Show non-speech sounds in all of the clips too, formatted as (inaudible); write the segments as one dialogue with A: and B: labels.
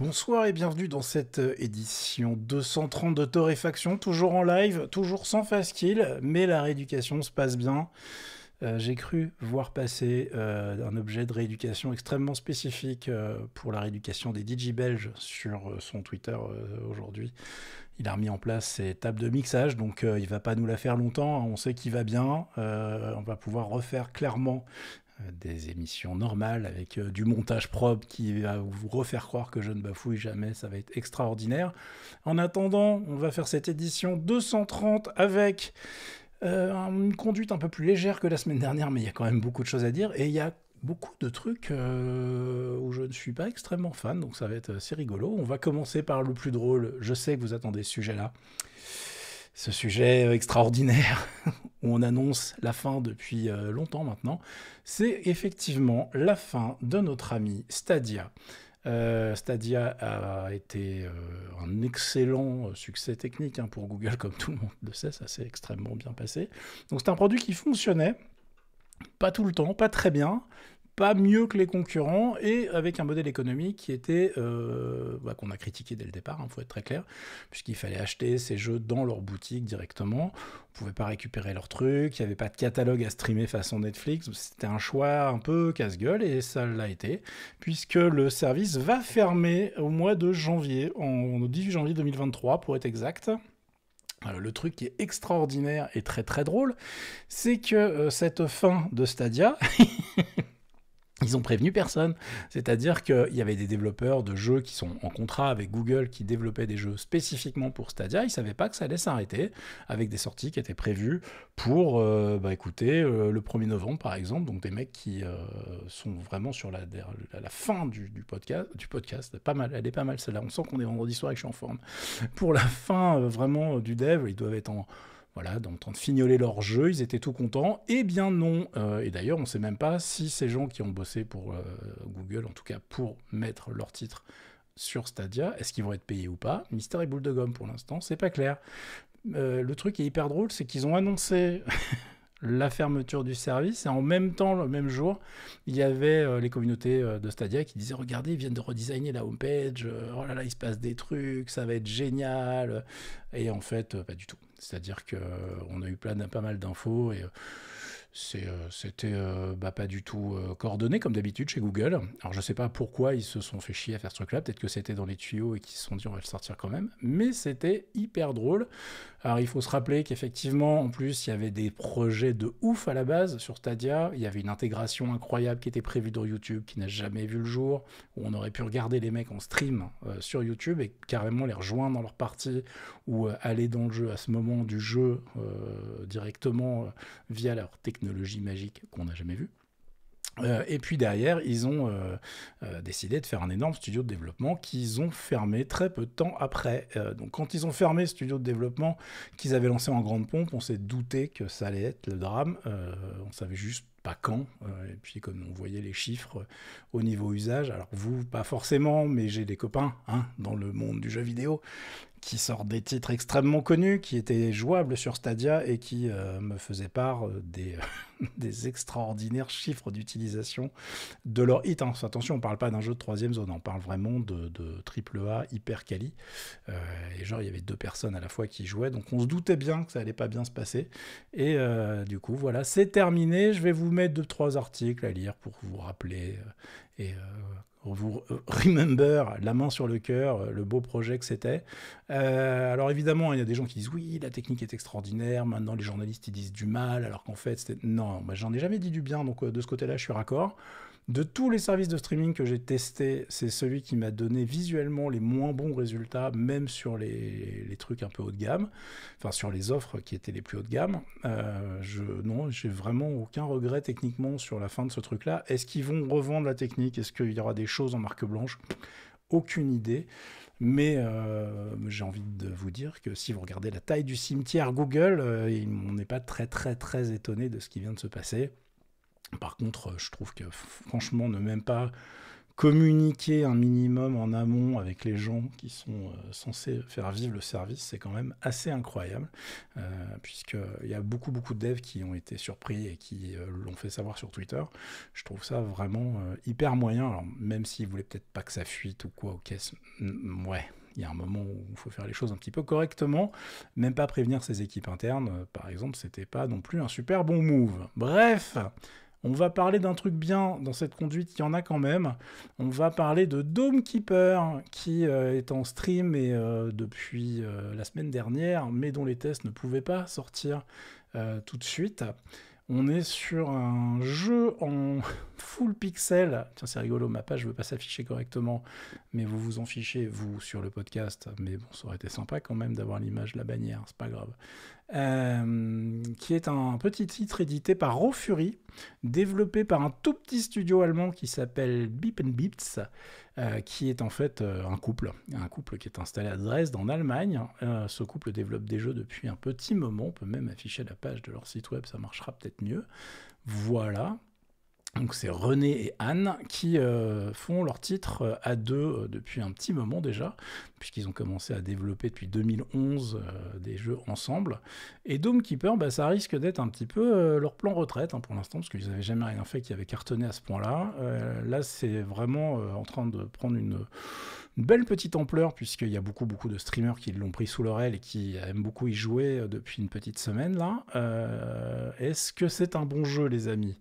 A: Bonsoir et bienvenue dans cette euh, édition 230 de Torréfaction, toujours en live, toujours sans fast kill, mais la rééducation se passe bien. Euh, j'ai cru voir passer euh, un objet de rééducation extrêmement spécifique pour la rééducation des DJ belges sur son Twitter aujourd'hui. Il a remis en place ses tables de mixage, donc il ne va pas nous la faire longtemps. Hein. on sait qu'il va bien. on va pouvoir refaire clairement des émissions normales avec euh, du montage propre qui va vous refaire croire que je ne bafouille jamais, ça va être extraordinaire. En attendant, on va faire cette édition 230 avec euh, une conduite un peu plus légère que la semaine dernière, mais il y a quand même beaucoup de choses à dire et il y a beaucoup de trucs euh, où je ne suis pas extrêmement fan, donc ça va être assez rigolo. On va commencer par le plus drôle, je sais que vous attendez ce sujet-là ce sujet euh, extraordinaire (laughs) où on annonce la fin depuis euh, longtemps maintenant, c'est effectivement la fin de notre ami Stadia. Euh, Stadia a été un excellent succès technique hein, pour Google, comme tout le monde le sait, ça s'est extrêmement bien passé. Donc c'est un produit qui fonctionnait, pas tout le temps, pas très bien, pas mieux que les concurrents et avec un modèle économique qui était euh, bah, qu'on a critiqué dès le départ, il hein, faut être très clair, puisqu'il fallait acheter ces jeux dans leur boutique directement. On pouvait pas récupérer leurs trucs, il n'y avait pas de catalogue à streamer façon Netflix. C'était un choix un peu casse-gueule et ça l'a été, puisque le service va fermer au mois de janvier, au 18 janvier 2023 pour être exact. Euh, le truc qui est extraordinaire et très très drôle, c'est que euh, cette fin de Stadia, (laughs) Ils ont prévenu personne. C'est-à-dire qu'il y avait des développeurs de jeux qui sont en contrat avec Google qui développaient des jeux spécifiquement pour Stadia. Ils ne savaient pas que ça allait s'arrêter avec des sorties qui étaient prévues pour, euh, bah, écoutez, euh, le 1er novembre par exemple. Donc des mecs qui euh, sont vraiment sur la, la, fin du, podcast. Du podcast pas mal, elle est pas mal celle-là. On sent qu'on est vendredi soir et que je suis en forme. Pour la fin vraiment du dev, ils doivent être en voilà, dans le temps de fignoler leur jeu, ils étaient tout contents. Eh bien non, euh, et d'ailleurs on ne sait même pas si ces gens qui ont bossé pour euh, Google, en tout cas pour mettre leur titre sur Stadia, est-ce qu'ils vont être payés ou pas Mystère et boule de gomme pour l'instant, c'est pas clair. Euh, le truc qui est hyper drôle, c'est qu'ils ont annoncé la fermeture du service. Et en même temps, le même jour, il y avait euh, les communautés euh, de Stadia qui disaient Regardez, ils viennent de redesigner la homepage. Euh, oh là là, il se passe des trucs, ça va être génial. Et en fait, pas du tout. C'est-à-dire qu'on a eu plein, pas mal d'infos et euh, c'était euh, bah, pas du tout euh, coordonné comme d'habitude chez Google. Alors je sais pas pourquoi ils se sont fait chier à faire ce truc-là, peut-être que c'était dans les tuyaux et qu'ils se sont dit on va le sortir quand même, mais c'était hyper drôle. Alors il faut se rappeler qu'effectivement, en plus, il y avait des projets de ouf à la base sur Stadia, il y avait une intégration incroyable qui était prévue dans YouTube, qui n'a jamais vu le jour, où on aurait pu regarder les mecs en stream sur YouTube et carrément les rejoindre dans leur partie ou aller dans le jeu à ce moment du jeu directement via leur technologie technologie magique qu'on n'a jamais vu. Euh, et puis derrière, ils ont euh, euh, décidé de faire un énorme studio de développement qu'ils ont fermé très peu de temps après. donc quand ils ont fermé ce studio de développement qu'ils avaient lancé en grande pompe, on s'est douté que ça allait être le drame. on savait juste pas quand. et puis comme on voyait les chiffres au niveau usage, alors vous, pas forcément, mais j'ai des copains hein, dans le monde du jeu vidéo qui sort des titres extrêmement connus, qui étaient jouables sur Stadia et qui euh, me faisaient part euh, (laughs) des, extraordinaires chiffres d'utilisation de leur hit. Hein. Attention, on ne parle pas d'un jeu de troisième zone, on parle vraiment de, triple A, hyper quali. Euh, et genre, il y avait deux personnes à la fois qui jouaient, donc on se doutait bien que ça allait pas bien se passer. Et du coup, voilà, c'est terminé. Je vais vous mettre deux, trois articles à lire pour vous rappeler et on vous euh, remember, la main sur le cœur, euh, le beau projet que c'était. Euh, alors évidemment, il y a des gens qui disent oui, la technique est extraordinaire, maintenant les journalistes ils disent du mal, alors qu'en fait, c'était... non, j'en ai jamais dit du bien, donc de ce côté-là, je suis raccord. De tous les services de streaming que j'ai testés, c'est celui qui m'a donné visuellement les moins bons résultats, même sur les, trucs un peu haut de gamme, enfin sur les offres qui étaient les plus haut de gamme. Euh, je, non, j'ai vraiment aucun regret techniquement sur la fin de ce truc-là. Est-ce qu'ils vont revendre la technique Est-ce qu'il y aura des choses en marque blanche aucune idée. Mais euh, j'ai envie de vous dire que si vous regardez la taille du cimetière Google, euh, on n'est pas très très très étonné de ce qui vient de se passer. Par contre, euh, je trouve que franchement, ne même pas communiquer un minimum en amont avec les gens qui sont euh, censés faire vivre le service, c'est quand même assez incroyable, euh, puisqu'il y a beaucoup, beaucoup de devs qui ont été surpris et qui l'ont fait savoir sur Twitter. Je trouve ça vraiment hyper moyen, Alors, même s'ils voulaient peut-être pas que ça fuite ou quoi, ok, ouais, il y a un moment où il faut faire les choses un petit peu correctement, même pas prévenir ses équipes internes, par exemple, c'était pas non plus un super bon move. Bref, on va parler d'un truc bien dans cette conduite, il y en a quand même. On va parler de Domekeeper qui euh, est en stream et, euh, depuis euh, la semaine dernière, mais dont les tests ne pouvaient pas sortir tout de suite. On est sur un jeu en (laughs) full pixel. Tiens, c'est rigolo, ma page ne veut pas s'afficher correctement, mais vous vous en fichez, vous, sur le podcast. Mais bon, ça aurait été sympa quand même d'avoir l'image, la bannière, c'est pas grave. Euh, qui est un petit titre édité par Raw Fury, développé par un tout petit studio allemand qui s'appelle Beep and euh, qui est en fait euh, un couple, un couple qui est installé à Dresde en Allemagne. ce couple développe des jeux depuis un petit moment, on peut même afficher la page de leur site web, ça marchera peut-être mieux. Voilà. Donc c'est René et Anne qui euh, font leur titre euh, à deux euh, depuis un petit moment déjà, puisqu'ils ont commencé à développer depuis 2011 des jeux ensemble. Et Doom Keeper, bah, ça risque d'être un petit peu leur plan retraite hein, pour l'instant, parce qu'ils n'avaient jamais rien fait qui avait cartonné à ce point-là. là, c'est vraiment en train de prendre une, belle petite ampleur, puisqu'il y a beaucoup, beaucoup de streamers qui l'ont pris sous leur aile et qui aiment beaucoup y jouer depuis une petite semaine là. Est-ce que c'est un bon jeu, les amis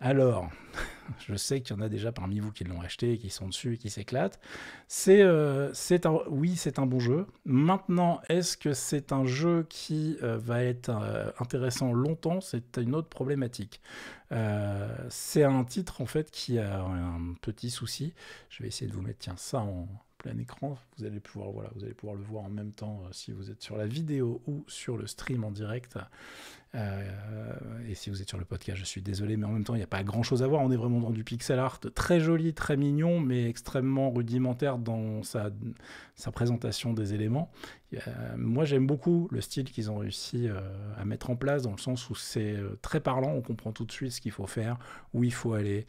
A: alors, (laughs) je sais qu'il y en a déjà parmi vous qui l'ont acheté, qui sont dessus et qui s'éclatent. C'est, euh, oui, c'est un bon jeu. Maintenant, est-ce que c'est un jeu qui euh, va être euh, intéressant longtemps C'est une autre problématique. c'est un titre en fait qui a un petit souci. Je vais essayer de vous mettre tiens ça en plein écran. Vous allez pouvoir voilà, vous allez pouvoir le voir en même temps si vous êtes sur la vidéo ou sur le stream en direct. Euh, et si vous êtes sur le podcast, je suis désolé, mais en même temps, il n'y a pas grand-chose à voir. On est vraiment dans du pixel art très joli, très mignon, mais extrêmement rudimentaire dans sa, présentation des éléments. Euh, moi, j'aime beaucoup le style qu'ils ont réussi euh, à mettre en place, dans le sens où c'est très parlant, on comprend tout de suite ce qu'il faut faire, où il faut aller.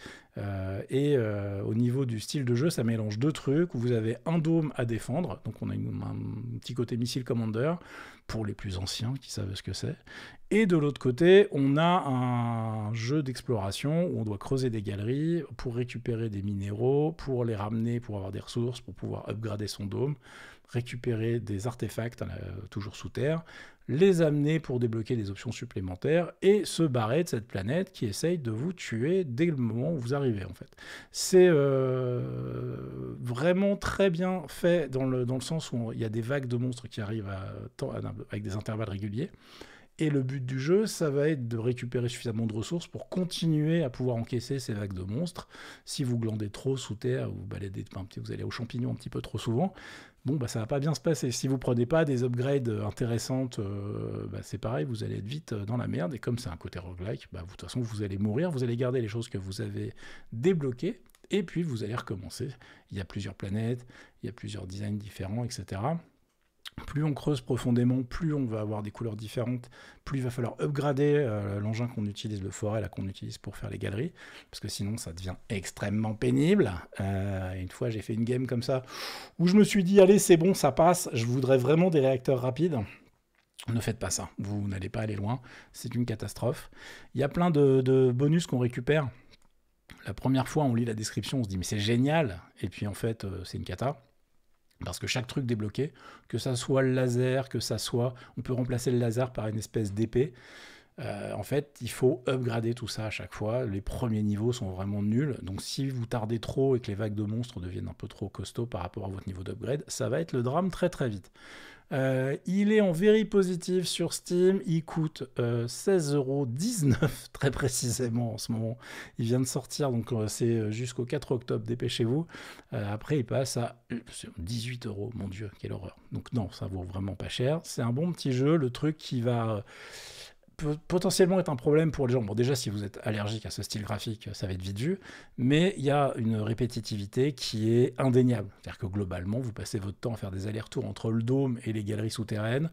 A: et au niveau du style de jeu, ça mélange deux trucs, vous avez un dôme à défendre, donc on a un petit côté missile commander, pour les plus anciens qui savent ce que c'est. Et de l'autre côté, on a un jeu d'exploration où on doit creuser des galeries pour récupérer des minéraux, pour les ramener, pour avoir des ressources, pour pouvoir upgrader son dôme, récupérer des artefacts, hein, euh, toujours sous terre, les amener pour débloquer des options supplémentaires et se barrer de cette planète qui essaye de vous tuer dès le moment où vous arrivez en fait. C'est euh, vraiment très bien fait dans le, sens où il y a des vagues de monstres qui arrivent à, avec des intervalles réguliers. Et le but du jeu, ça va être de récupérer suffisamment de ressources pour continuer à pouvoir encaisser ces vagues de monstres. Si vous glandez trop sous terre, vous baladez, petit, vous allez aux champignons un petit peu trop souvent, bon, bah, ça va pas bien se passer. Si vous prenez pas des upgrades intéressantes, euh, bah, c'est pareil, vous allez être vite euh, dans la merde. Et comme c'est un côté roguelike, bah, de toute façon, vous allez mourir, vous allez garder les choses que vous avez débloquées, et puis vous allez recommencer. Il y a plusieurs planètes, il y a plusieurs designs différents, etc plus on creuse profondément, plus on va avoir des couleurs différentes, plus il va falloir upgrader euh, l'engin qu'on utilise, le forêt là qu'on utilise pour faire les galeries, parce que sinon ça devient extrêmement pénible. Euh, une fois j'ai fait une game comme ça où je me suis dit allez c'est bon ça passe, je voudrais vraiment des réacteurs rapides. Ne faites pas ça, vous n'allez pas aller loin, c'est une catastrophe. Il y a plein de, bonus qu'on récupère. La première fois on lit la description, on se dit mais c'est génial, et puis en fait euh, c'est une cata. Parce que chaque truc débloqué, que ça soit le laser, que ça soit. On peut remplacer le laser par une espèce d'épée. Euh, en fait, il faut upgrader tout ça à chaque fois. Les premiers niveaux sont vraiment nuls. Donc, si vous tardez trop et que les vagues de monstres deviennent un peu trop costauds par rapport à votre niveau d'upgrade, ça va être le drame très très vite. Euh, il est en very positive sur Steam. Il coûte 16,19€ euh, (laughs) très précisément en ce moment. Il vient de sortir, donc euh, c'est jusqu'au 4 octobre. Dépêchez-vous. après, il passe à 18€. Mon Dieu, quelle horreur. Donc non, ça vaut vraiment pas cher. C'est un bon petit jeu. Le truc qui va potentiellement être un problème pour les gens. Bon, déjà, si vous êtes allergique à ce style graphique, ça va être vite vu, mais il y a une répétitivité qui est indéniable. C'est-à-dire que globalement, vous passez votre temps à faire des allers-retours entre le dôme et les galeries souterraines.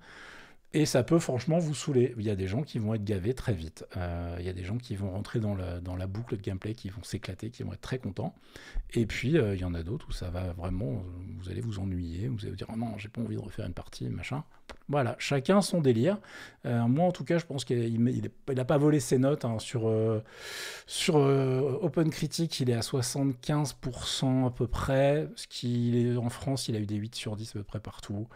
A: Et ça peut franchement vous saouler. Il y a des gens qui vont être gavés très vite. Euh, il y a des gens qui vont rentrer dans la, boucle de gameplay, qui vont s'éclater, qui vont être très contents. Et puis euh, il y en a d'autres où ça va vraiment, vous allez vous ennuyer, vous allez vous dire oh non, j'ai pas envie de refaire une partie, machin. Voilà, chacun son délire. Euh, moi, en tout cas, je pense qu'il n'a pas volé ses notes hein, sur, euh, sur euh, Open Critique. Il est à 75% à peu près. Ce qui est en France, il a eu des 8 sur 10 à peu près partout.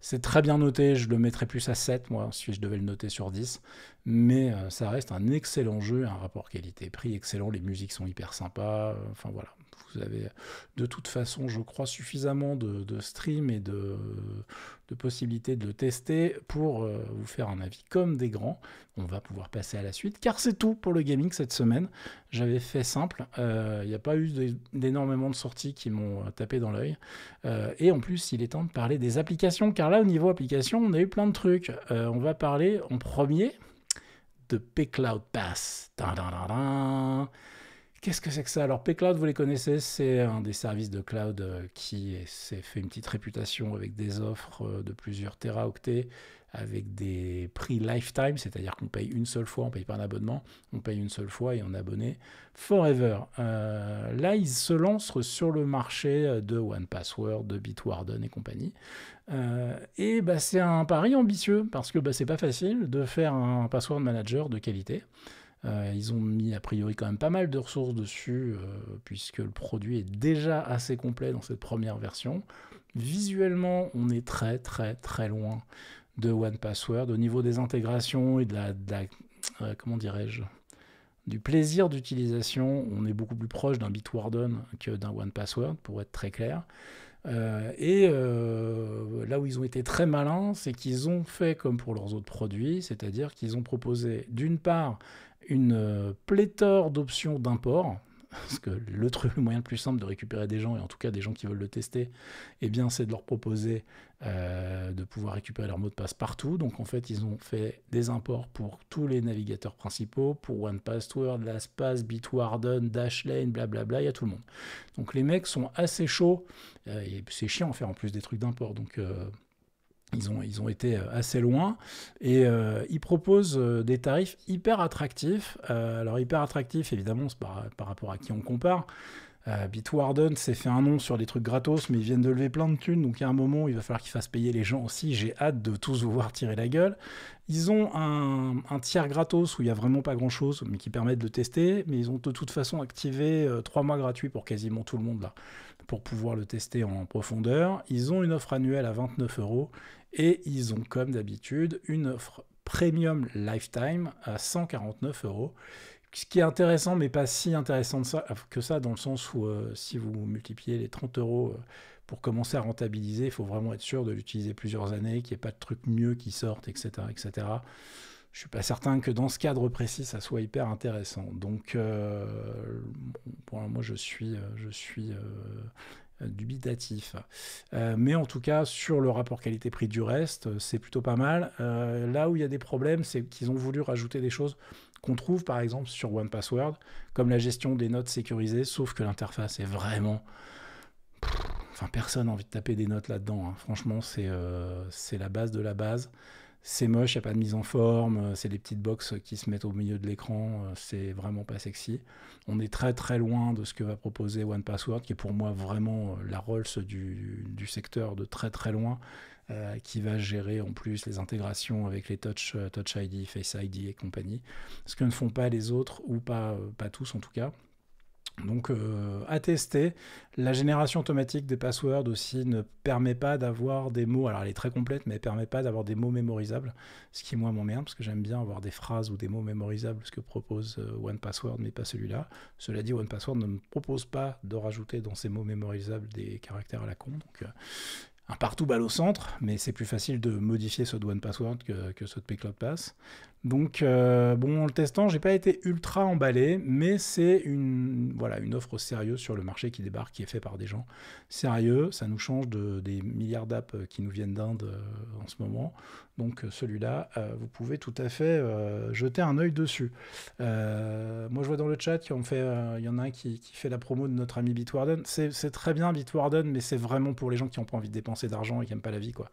A: C'est très bien noté. Je le mettrais plus à 7, moi, si je devais le noter sur 10. Mais ça reste un excellent jeu, un rapport qualité-prix excellent. Les musiques sont hyper sympas. Enfin, voilà vous avez de toute façon, je crois, suffisamment de, stream streams et de, de, possibilités de le tester pour euh, vous faire un avis comme des grands. On va pouvoir passer à la suite, car c'est tout pour le gaming cette semaine. J'avais fait simple, euh, il n'y a pas eu d'énormément de sorties qui m'ont euh, tapé dans l'œil. et en plus, il est temps de parler des applications, car là, au niveau application, on a eu plein de trucs. on va parler en premier de P-Cloud Pass. Qu'est-ce que c'est que ça Alors, p vous les connaissez, c'est un des services de cloud euh, qui s'est fait une petite réputation avec des offres euh, de plusieurs teraoctets, avec des prix lifetime, c'est-à-dire qu'on paye une seule fois, on paye pas un abonnement, on paye une seule fois et on est abonné forever. Euh, là, ils se lancent sur le marché de OnePassword, de Bitwarden et compagnie. et bah, c'est un pari ambitieux parce que bah, c'est pas facile de faire un password manager de qualité. Euh, ils ont mis a priori quand même pas mal de ressources dessus, euh, puisque le produit est déjà assez complet dans cette première version. Visuellement, on est très très très loin de One Password au niveau des intégrations et de la, euh, comment dirais-je du plaisir d'utilisation, on est beaucoup plus proche d'un Bitwarden que d'un One Password, pour être très clair. et là où ils ont été très malins, c'est qu'ils ont fait comme pour leurs autres produits, c'est-à-dire qu'ils ont proposé d'une part une euh, pléthore d'options d'import, (laughs) parce que le truc, le moyen le plus simple de récupérer des gens, et en tout cas des gens qui veulent le tester, et eh bien c'est de leur proposer euh, de pouvoir récupérer leur mot de passe partout. Donc en fait, ils ont fait des imports pour tous les navigateurs principaux, pour OnePassword, LastPass, Bitwarden, Dashlane, blablabla, il y a tout le monde. Donc les mecs sont assez chauds, euh, et c'est chiant en faire en plus des trucs d'import, donc... Ils ont, ils ont, été euh, assez loin et euh, ils proposent euh, des tarifs hyper attractifs. alors hyper attractifs, évidemment, c'est par, rapport à qui on compare. Bitwarden s'est fait un nom sur des trucs gratos, mais ils viennent de lever plein de thunes, donc il y a un moment où il va falloir qu'ils fassent payer les gens aussi. J'ai hâte de tous vous voir tirer la gueule. Ils ont un, tiers gratos où il n'y a vraiment pas grand chose, mais qui permettent de tester, mais ils ont de toute façon activé trois mois gratuits pour quasiment tout le monde là, pour pouvoir le tester en profondeur. Ils ont une offre annuelle à 29 euros et ils ont, comme d'habitude, une offre premium lifetime à 149 euros. Ce qui est intéressant, mais pas si intéressant que ça, dans le sens où euh, si vous multipliez les 30 euros euh, pour commencer à rentabiliser, il faut vraiment être sûr de l'utiliser plusieurs années, qu'il n'y ait pas de trucs mieux qui sortent, etc. etc. Je suis pas certain que dans ce cadre précis, ça soit hyper intéressant. Donc, euh, moi, je suis, je suis euh, dubitatif. Euh, mais en tout cas, sur le rapport qualité-prix du reste, euh, c'est plutôt pas mal. là où il y a des problèmes, c'est qu'ils ont voulu rajouter des choses qu'on trouve par exemple sur OnePassword, Password, comme la gestion des notes sécurisées, sauf que l'interface est vraiment... Enfin, personne n'a envie de taper des notes là-dedans. Hein. Franchement, c'est la base de la base c'est moche, il n'y a pas de mise en forme, euh, c'est des petites boxes qui se mettent au milieu de l'écran, euh, c'est vraiment pas sexy. On est très très loin de ce que va proposer One Password, qui est pour moi vraiment euh, la Rolls du, du secteur de très très loin, qui va gérer en plus les intégrations avec les Touch, Touch ID, Face ID et compagnie, ce que ne font pas les autres, ou pas, pas tous en tout cas. Donc euh, à tester. La génération automatique des passwords aussi ne permet pas d'avoir des mots, alors elle est très complète, mais elle permet pas d'avoir des mots mémorisables, ce qui moi m'emmerde, parce que j'aime bien avoir des phrases ou des mots mémorisables, ce que propose 1Password, euh, mais pas celui-là. Cela dit, 1Password ne me propose pas de rajouter dans ces mots mémorisables des caractères à la con, donc euh, un partout balle au centre, mais c'est plus facile de modifier ceux de password que, que ceux de Pass. Donc euh, bon, en le testant, j'ai pas été ultra emballé, mais c'est une voilà une offre sérieuse sur le marché qui débarque, qui est fait par des gens sérieux. Ça nous change de, des milliards d'apps euh, qui nous viennent d'Inde euh, en ce moment. Donc celui-là, vous pouvez tout à fait jeter un œil dessus. moi, je vois dans le chat qu'il fait, il y en a un qui, qui, fait la promo de notre ami Bitwarden. C'est très bien Bitwarden, mais c'est vraiment pour les gens qui n'ont pas envie de dépenser d'argent et qui n'aiment pas la vie quoi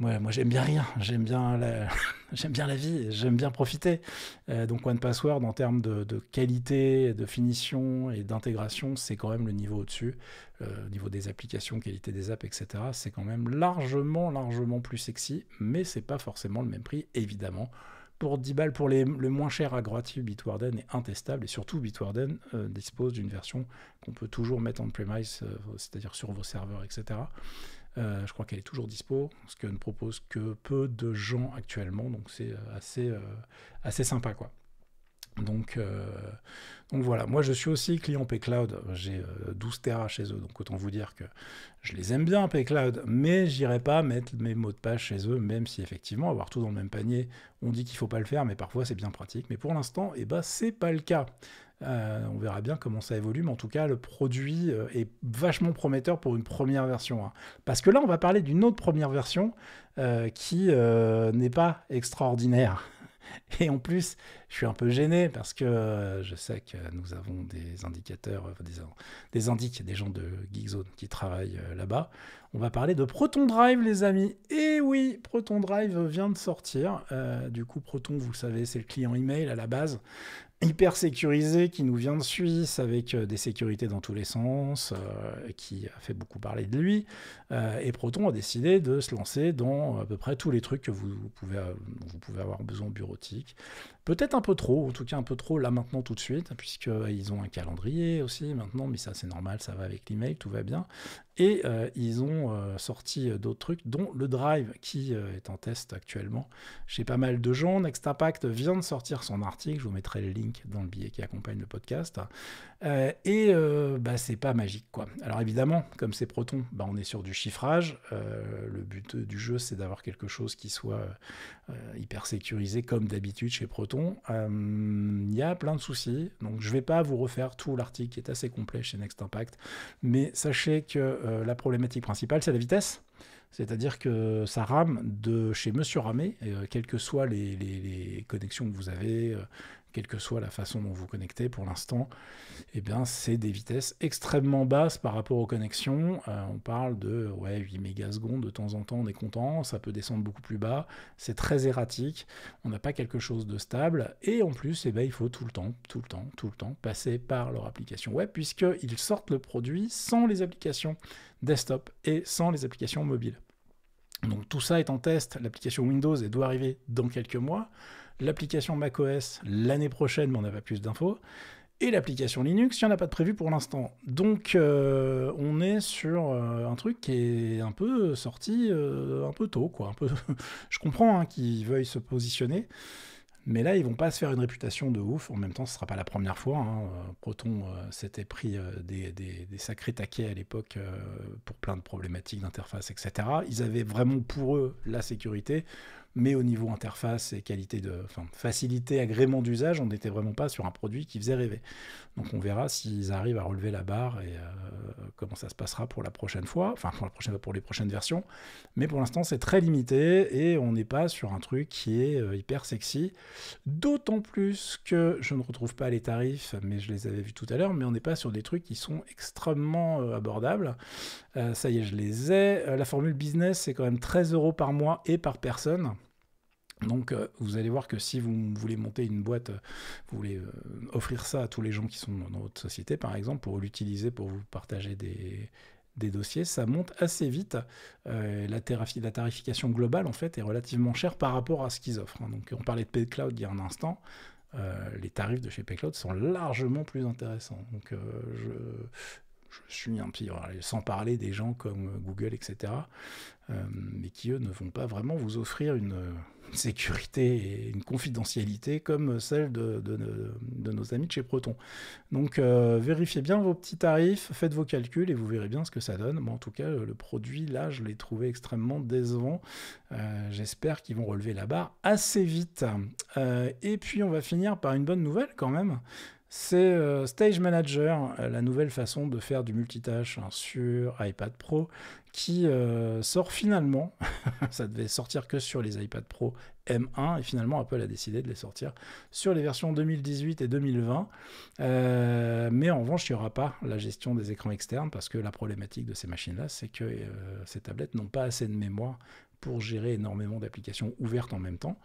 A: moi j'aime bien rien, j'aime bien la, (laughs) bien la vie, j'aime bien profiter. Euh, donc One Password en termes de, qualité, de finition et d'intégration, c'est quand même le niveau au-dessus. Euh, au niveau des applications, qualité des apps, etc. C'est quand même largement, largement plus sexy, mais c'est pas forcément le même prix, évidemment. Pour 10 balles pour les, le moins cher à gratuit, Bitwarden est intestable et surtout Bitwarden euh, dispose d'une version qu'on peut toujours mettre en premise, c'est-à-dire sur vos serveurs, etc. Euh, je crois qu'elle est toujours dispo, ce que ne propose que peu de gens actuellement, donc c'est euh, assez, euh, assez sympa quoi. Donc, donc voilà, moi je suis aussi client Paycloud, j'ai 12 Tera chez eux, donc autant vous dire que je les aime bien Paycloud, mais j'irai pas mettre mes mots de page chez eux, même si effectivement avoir tout dans le même panier, on dit qu'il faut pas le faire, mais parfois c'est bien pratique, mais pour l'instant, et eh n'est ben, c'est pas le cas. Euh, on verra bien comment ça évolue, mais en tout cas, le produit euh, est vachement prometteur pour une première version. Hein. Parce que là, on va parler d'une autre première version euh, qui n'est pas extraordinaire. Et en plus, je suis un peu gêné parce que euh, je sais que nous avons des indicateurs, euh, des, des indiques, des gens de Geekzone qui travaillent euh, là-bas. On va parler de Proton Drive, les amis. Et eh oui, Proton Drive vient de sortir. du coup, Proton, vous savez, c'est le client email à la base hyper sécurisé qui nous vient de Suisse avec des sécurités dans tous les sens, qui a fait beaucoup parler de lui. et Proton a décidé de se lancer dans à peu près tous les trucs que vous, pouvez, vous pouvez avoir besoin bureautique. Peut-être un peu trop, en tout cas un peu trop là maintenant tout de suite, puisqu'ils euh, ont un calendrier aussi maintenant, mais ça c'est normal, ça va avec l'email, tout va bien. Et euh, ils ont euh, sorti euh, d'autres trucs, dont le Drive, qui est en test actuellement chez pas mal de gens. Next Impact vient de sortir son article, je vous mettrai le link dans le billet qui accompagne le podcast. et bah, c'est pas magique, quoi. Alors évidemment, comme c'est Proton, bah, on est sur du chiffrage. le but du jeu, c'est d'avoir quelque chose qui soit hyper sécurisé, comme d'habitude chez Proton. Il y a plein de soucis, donc je vais pas vous refaire tout l'article qui est assez complet chez Next Impact, mais sachez que euh, la problématique principale, c'est la vitesse. C'est-à-dire que ça rame de chez Monsieur Ramé, euh, quelles que soient les, connexions que vous avez, euh, quelle que soit la façon dont vous connectez pour l'instant, eh bien c'est des vitesses extrêmement basses par rapport aux connexions. Euh, on parle de ouais, 8 secondes de temps en temps, on est content, ça peut descendre beaucoup plus bas, c'est très erratique, on n'a pas quelque chose de stable, et en plus eh ben, il faut tout le temps, tout le temps, tout le temps passer par leur application web, puisqu'ils sortent le produit sans les applications desktop et sans les applications mobiles. Donc tout ça est en test, l'application Windows doit arriver dans quelques mois l'application macOS l'année prochaine, mais on n'a pas plus d'infos. Et l'application Linux, il n'y en a pas de prévu pour l'instant. Donc euh, on est sur euh, un truc qui est un peu sorti euh, un peu tôt, quoi. Un peu (laughs) Je comprends hein, qu'ils veuillent se positionner, mais là ils vont pas se faire une réputation de ouf. En même temps, ce sera pas la première fois. Hein. Proton s'était pris des, des, sacrés taquets à l'époque pour plein de problématiques d'interface, etc. Ils avaient vraiment pour eux la sécurité mais au niveau interface et qualité de enfin, facilité, agrément d'usage, on n'était vraiment pas sur un produit qui faisait rêver. Donc on verra s'ils arrivent à relever la barre et euh, comment ça se passera pour la prochaine fois, enfin pour les prochaines versions. Mais pour l'instant c'est très limité et on n'est pas sur un truc qui est euh, hyper sexy. D'autant plus que je ne retrouve pas les tarifs, mais je les avais vus tout à l'heure, mais on n'est pas sur des trucs qui sont extrêmement euh, abordables. Euh, ça y est, je les ai. Euh, la formule business, c'est quand même 13 euros par mois et par personne. Donc euh, vous allez voir que si vous voulez monter une boîte, vous voulez offrir ça à tous les gens qui sont dans votre société, par exemple, pour l'utiliser, pour vous partager des, dossiers, ça monte assez vite. la, tarification globale, en fait, est relativement chère par rapport à ce qu'ils offrent. Hein. Donc, on parlait de PayCloud il y a un instant. les tarifs de chez PayCloud sont largement plus intéressants. Donc, je je suis un pire, sans parler des gens comme euh, Google, etc., euh, mais qui, eux, ne vont pas vraiment vous offrir une, euh, sécurité et une confidentialité comme celle de, nos amis de chez Proton. Donc, vérifiez bien vos petits tarifs, faites vos calculs et vous verrez bien ce que ça donne. Moi, en tout cas, le produit, là, je l'ai trouvé extrêmement décevant. J'espère qu'ils vont relever la barre assez vite. et puis, on va finir par une bonne nouvelle quand même. C'est euh, Stage Manager, euh, la nouvelle façon de faire du multitâche hein, sur iPad Pro, qui euh, sort finalement, (laughs) ça devait sortir que sur les iPad Pro M1, et finalement Apple a décidé de les sortir sur les versions 2018 et 2020. mais en revanche, il n'y aura pas la gestion des écrans externes, parce que la problématique de ces machines-là, c'est que ces tablettes n'ont pas assez de mémoire pour gérer énormément d'applications ouvertes en même temps.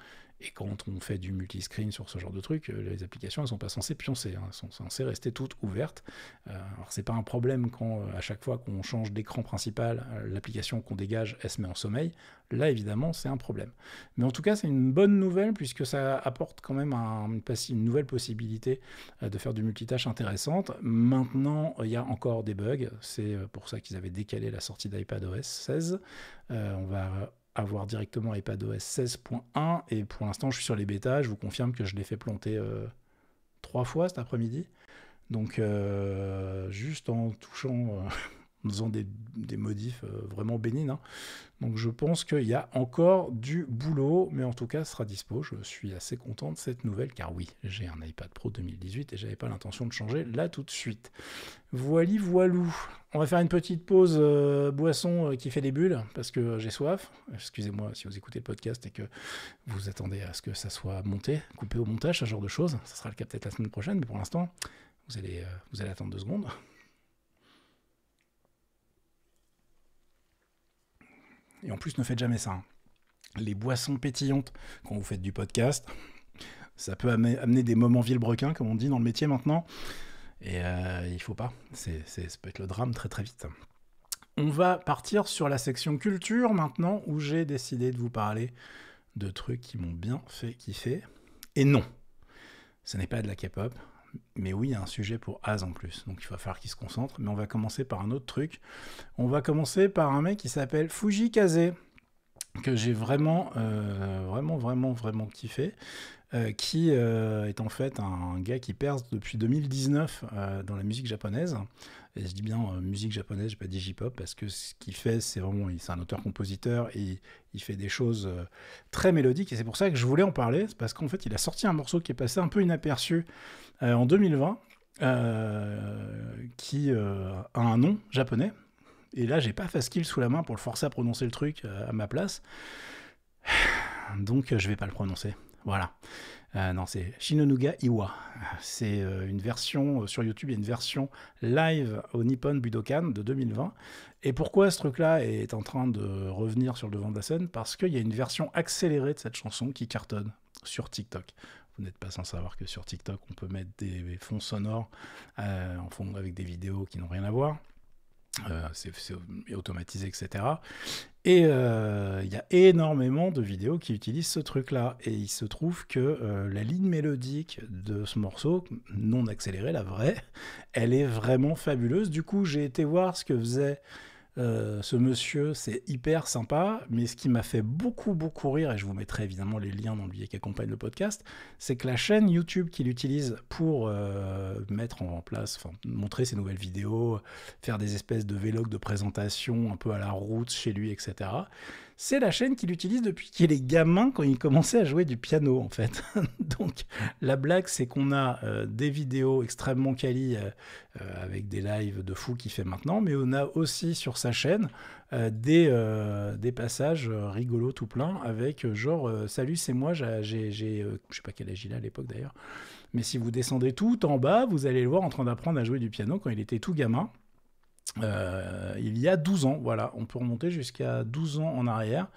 A: Et quand on fait du multi-screen sur ce genre de truc, euh, les applications, elles sont pas censées pioncer, hein. elles sont censées rester toutes ouvertes. Euh, alors c'est pas un problème quand euh, à chaque fois qu'on change d'écran principal, l'application qu'on dégage, elle se met en sommeil. Là, évidemment, c'est un problème. Mais en tout cas, c'est une bonne nouvelle puisque ça apporte quand même une, nouvelle possibilité de faire du multitâche intéressante. Maintenant, il y a encore des bugs. C'est pour ça qu'ils avaient décalé la sortie d'iPadOS 16. on va avoir directement iPadOS 16.1. Et pour l'instant, je suis sur les bêtas. Je vous confirme que je l'ai fait planter euh, trois fois cet après-midi. Donc, euh, juste en touchant euh, en faisant des, modifs euh, vraiment bénignes. Hein. Donc je pense qu'il y a encore du boulot, mais en tout cas, sera dispo. Je suis assez content de cette nouvelle, car oui, j'ai un iPad Pro 2018 et j'avais pas l'intention de changer là tout de suite. Voili, voilou. On va faire une petite pause euh, boisson euh, qui fait des bulles, parce que j'ai soif. Excusez-moi si vous écoutez le podcast et que vous attendez à ce que ça soit monté, coupé au montage, ce genre de choses. Ça sera le cas peut-être la semaine prochaine, mais pour l'instant, vous allez, vous allez attendre deux secondes. et en plus ne faites jamais ça, hein. les boissons pétillantes quand vous faites du podcast, ça peut amener des moments vilebrequins, comme on dit dans le métier maintenant, et euh, il faut pas, c'est, ça peut être le drame très très vite. On va partir sur la section culture maintenant, où j'ai décidé de vous parler de trucs qui m'ont bien fait kiffer, et non, ce n'est pas de la K-pop, mais oui, il y a un sujet pour As en plus, donc il va falloir qu'il se concentre. Mais on va commencer par un autre truc. On va commencer par un mec qui s'appelle Fuji Kaze, que j'ai vraiment, euh, vraiment, vraiment, vraiment kiffé. Euh, qui euh, est en fait un, gars qui perce depuis 2019 dans la musique japonaise et je dis bien euh, musique japonaise, j'ai pas dit J-pop, parce que ce qu'il fait, c'est vraiment, c'est un auteur-compositeur, et il, fait des choses euh, très mélodiques, et c'est pour ça que je voulais en parler, parce qu'en fait, il a sorti un morceau qui est passé un peu inaperçu euh, en 2020, qui a un nom japonais, et là, j'ai pas Faskill sous la main pour le forcer à prononcer le truc à ma place, (sighs) donc je vais pas le prononcer, voilà. Euh, non, c'est Shinonuga Iwa. C'est euh, une version euh, sur YouTube, il une version live au Nippon Budokan de 2020. Et pourquoi ce truc-là est en train de revenir sur le devant de la scène Parce qu'il y a une version accélérée de cette chanson qui cartonne sur TikTok. Vous n'êtes pas sans savoir que sur TikTok, on peut mettre des fonds sonores en fond avec des vidéos qui n'ont rien à voir. c'est automatisé, etc. Et il euh, y a énormément de vidéos qui utilisent ce truc-là. Et il se trouve que euh, la ligne mélodique de ce morceau, non accélérée, la vraie, elle est vraiment fabuleuse. Du coup, j'ai été voir ce que faisait euh, ce monsieur, c'est hyper sympa, mais ce qui m'a fait beaucoup, beaucoup rire, et je vous mettrai évidemment les liens dans le billet qui accompagne le podcast, c'est que la chaîne YouTube qu'il utilise pour euh, mettre en place, montrer ses nouvelles vidéos, faire des espèces de vlogs de présentation un peu à la route chez lui, etc., c'est la chaîne qu'il utilise depuis qu'il est gamin quand il commençait à jouer du piano en fait. (laughs) Donc la blague c'est qu'on a euh, des vidéos extrêmement quali euh, euh, avec des lives de fou qu'il fait maintenant, mais on a aussi sur sa chaîne des, passages rigolos tout plein avec genre salut c'est moi j'ai je sais pas quel âge il a à l'époque d'ailleurs, mais si vous descendez tout en bas vous allez le voir en train d'apprendre à jouer du piano quand il était tout gamin. Euh, il y a 12 ans, voilà, on peut remonter jusqu'à 12 ans en arrière.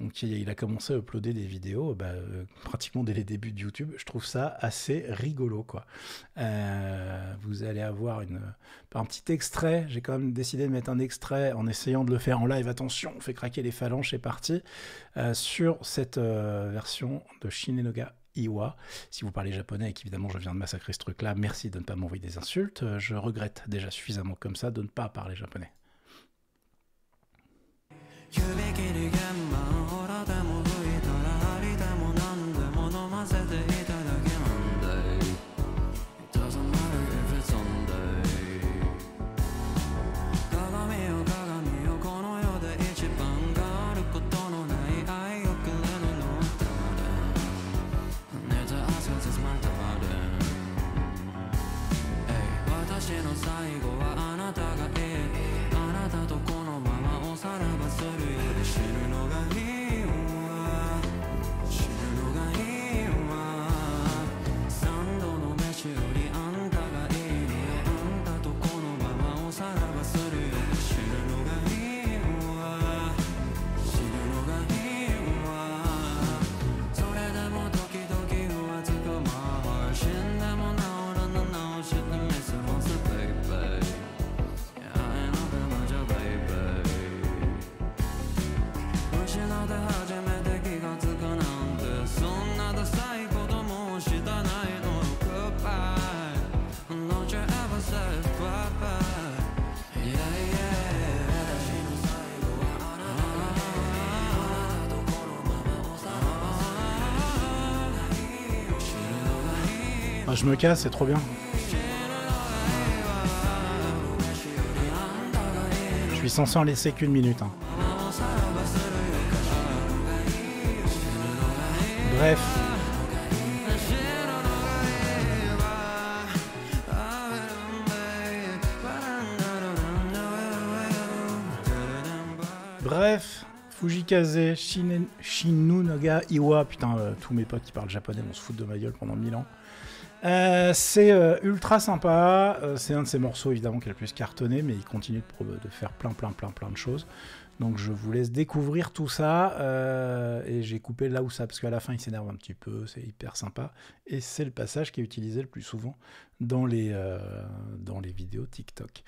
A: Donc il a commencé à uploader des vidéos euh, bah, euh, pratiquement dès les débuts de YouTube. Je trouve ça assez rigolo quoi. vous allez avoir une, un petit extrait. J'ai quand même décidé de mettre un extrait en essayant de le faire en live. Attention, on fait craquer les phalanges, c'est parti. sur cette version de Shinenoga Iwa. Si vous parlez japonais et qu'évidemment je viens de massacrer ce truc-là, merci de ne pas m'envoyer des insultes. Euh, je regrette déjà suffisamment comme ça de ne pas parler japonais. je me casse, c'est trop bien. Je suis censé en laisser qu'une minute. Hein. Bref. Bref, Fujikaze, Shinunaga Iwa, putain, euh, tous mes potes qui parlent japonais vont se foutre de ma gueule pendant mille ans. Euh, c'est euh, ultra sympa. Euh, c'est un de ses morceaux évidemment qui a le plus cartonné, mais il continue de, faire plein, plein, plein, plein de choses. Donc je vous laisse découvrir tout ça. et j'ai coupé là où ça, parce qu'à la fin il s'énerve un petit peu. C'est hyper sympa. Et c'est le passage qui est utilisé le plus souvent dans les, dans les vidéos TikTok.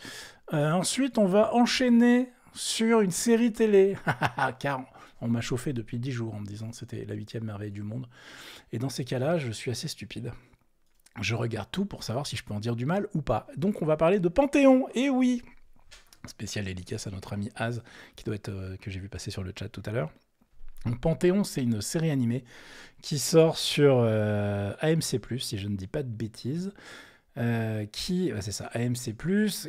A: ensuite, on va enchaîner sur une série télé. (laughs) Car on m'a chauffé depuis 10 jours en me disant que c'était la huitième merveille du monde. Et dans ces cas-là, je suis assez stupide je regarde tout pour savoir si je peux en dire du mal ou pas. Donc on va parler de Panthéon, et eh oui Spécial dédicace à notre ami Az, qui doit être, euh, que j'ai vu passer sur le chat tout à l'heure. Panthéon, c'est une série animée qui sort sur euh, AMC, si je ne dis pas de bêtises. Euh, qui, bah, c'est ça, AMC+,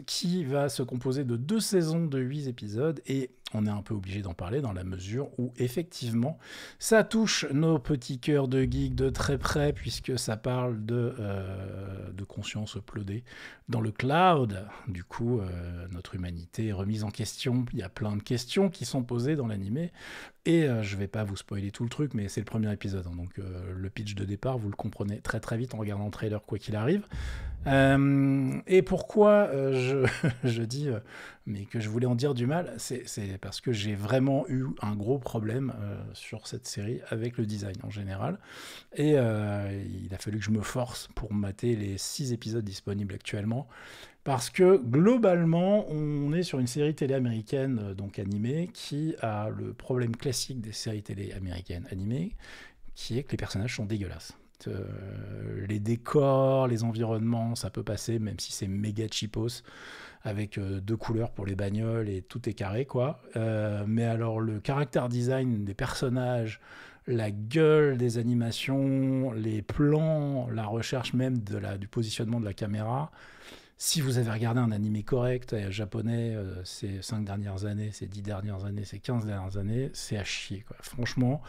A: qui va se composer de deux saisons de huit épisodes, et on est un peu obligé d'en parler dans la mesure où, effectivement, ça touche nos petits cœurs de geek de très près, puisque ça parle de, euh, de conscience uploadée dans le cloud. Du coup, euh, notre humanité est remise en question, il y a plein de questions qui sont posées dans l'animé, et je euh, je vais pas vous spoiler tout le truc, mais c'est le premier épisode, hein, donc euh, le pitch de départ, vous le comprenez très très vite en regardant le trailer, quoi qu'il arrive. Euh, et pourquoi je, (laughs) je, dis mais que je voulais en dire du mal, c'est parce que j'ai vraiment eu un gros problème euh, sur cette série avec le design en général. Et euh, il a fallu que je me force pour mater les six épisodes disponibles actuellement. Parce que globalement, on est sur une série télé américaine, euh, donc animée, qui a le problème classique des séries télé américaines animées, qui est que les personnages sont dégueulasses. les décors, les environnements, ça peut passer, même si c'est méga cheapos avec euh, deux couleurs pour les bagnoles et tout est carré, quoi. Euh, mais alors, le caractère design des personnages, la gueule des animations, les plans, la recherche même de la, du positionnement de la caméra. Si vous avez regardé un animé correct euh, japonais ces 5 dernières années, ces 10 dernières années, ces 15 dernières années, c'est à chier. Quoi. Franchement,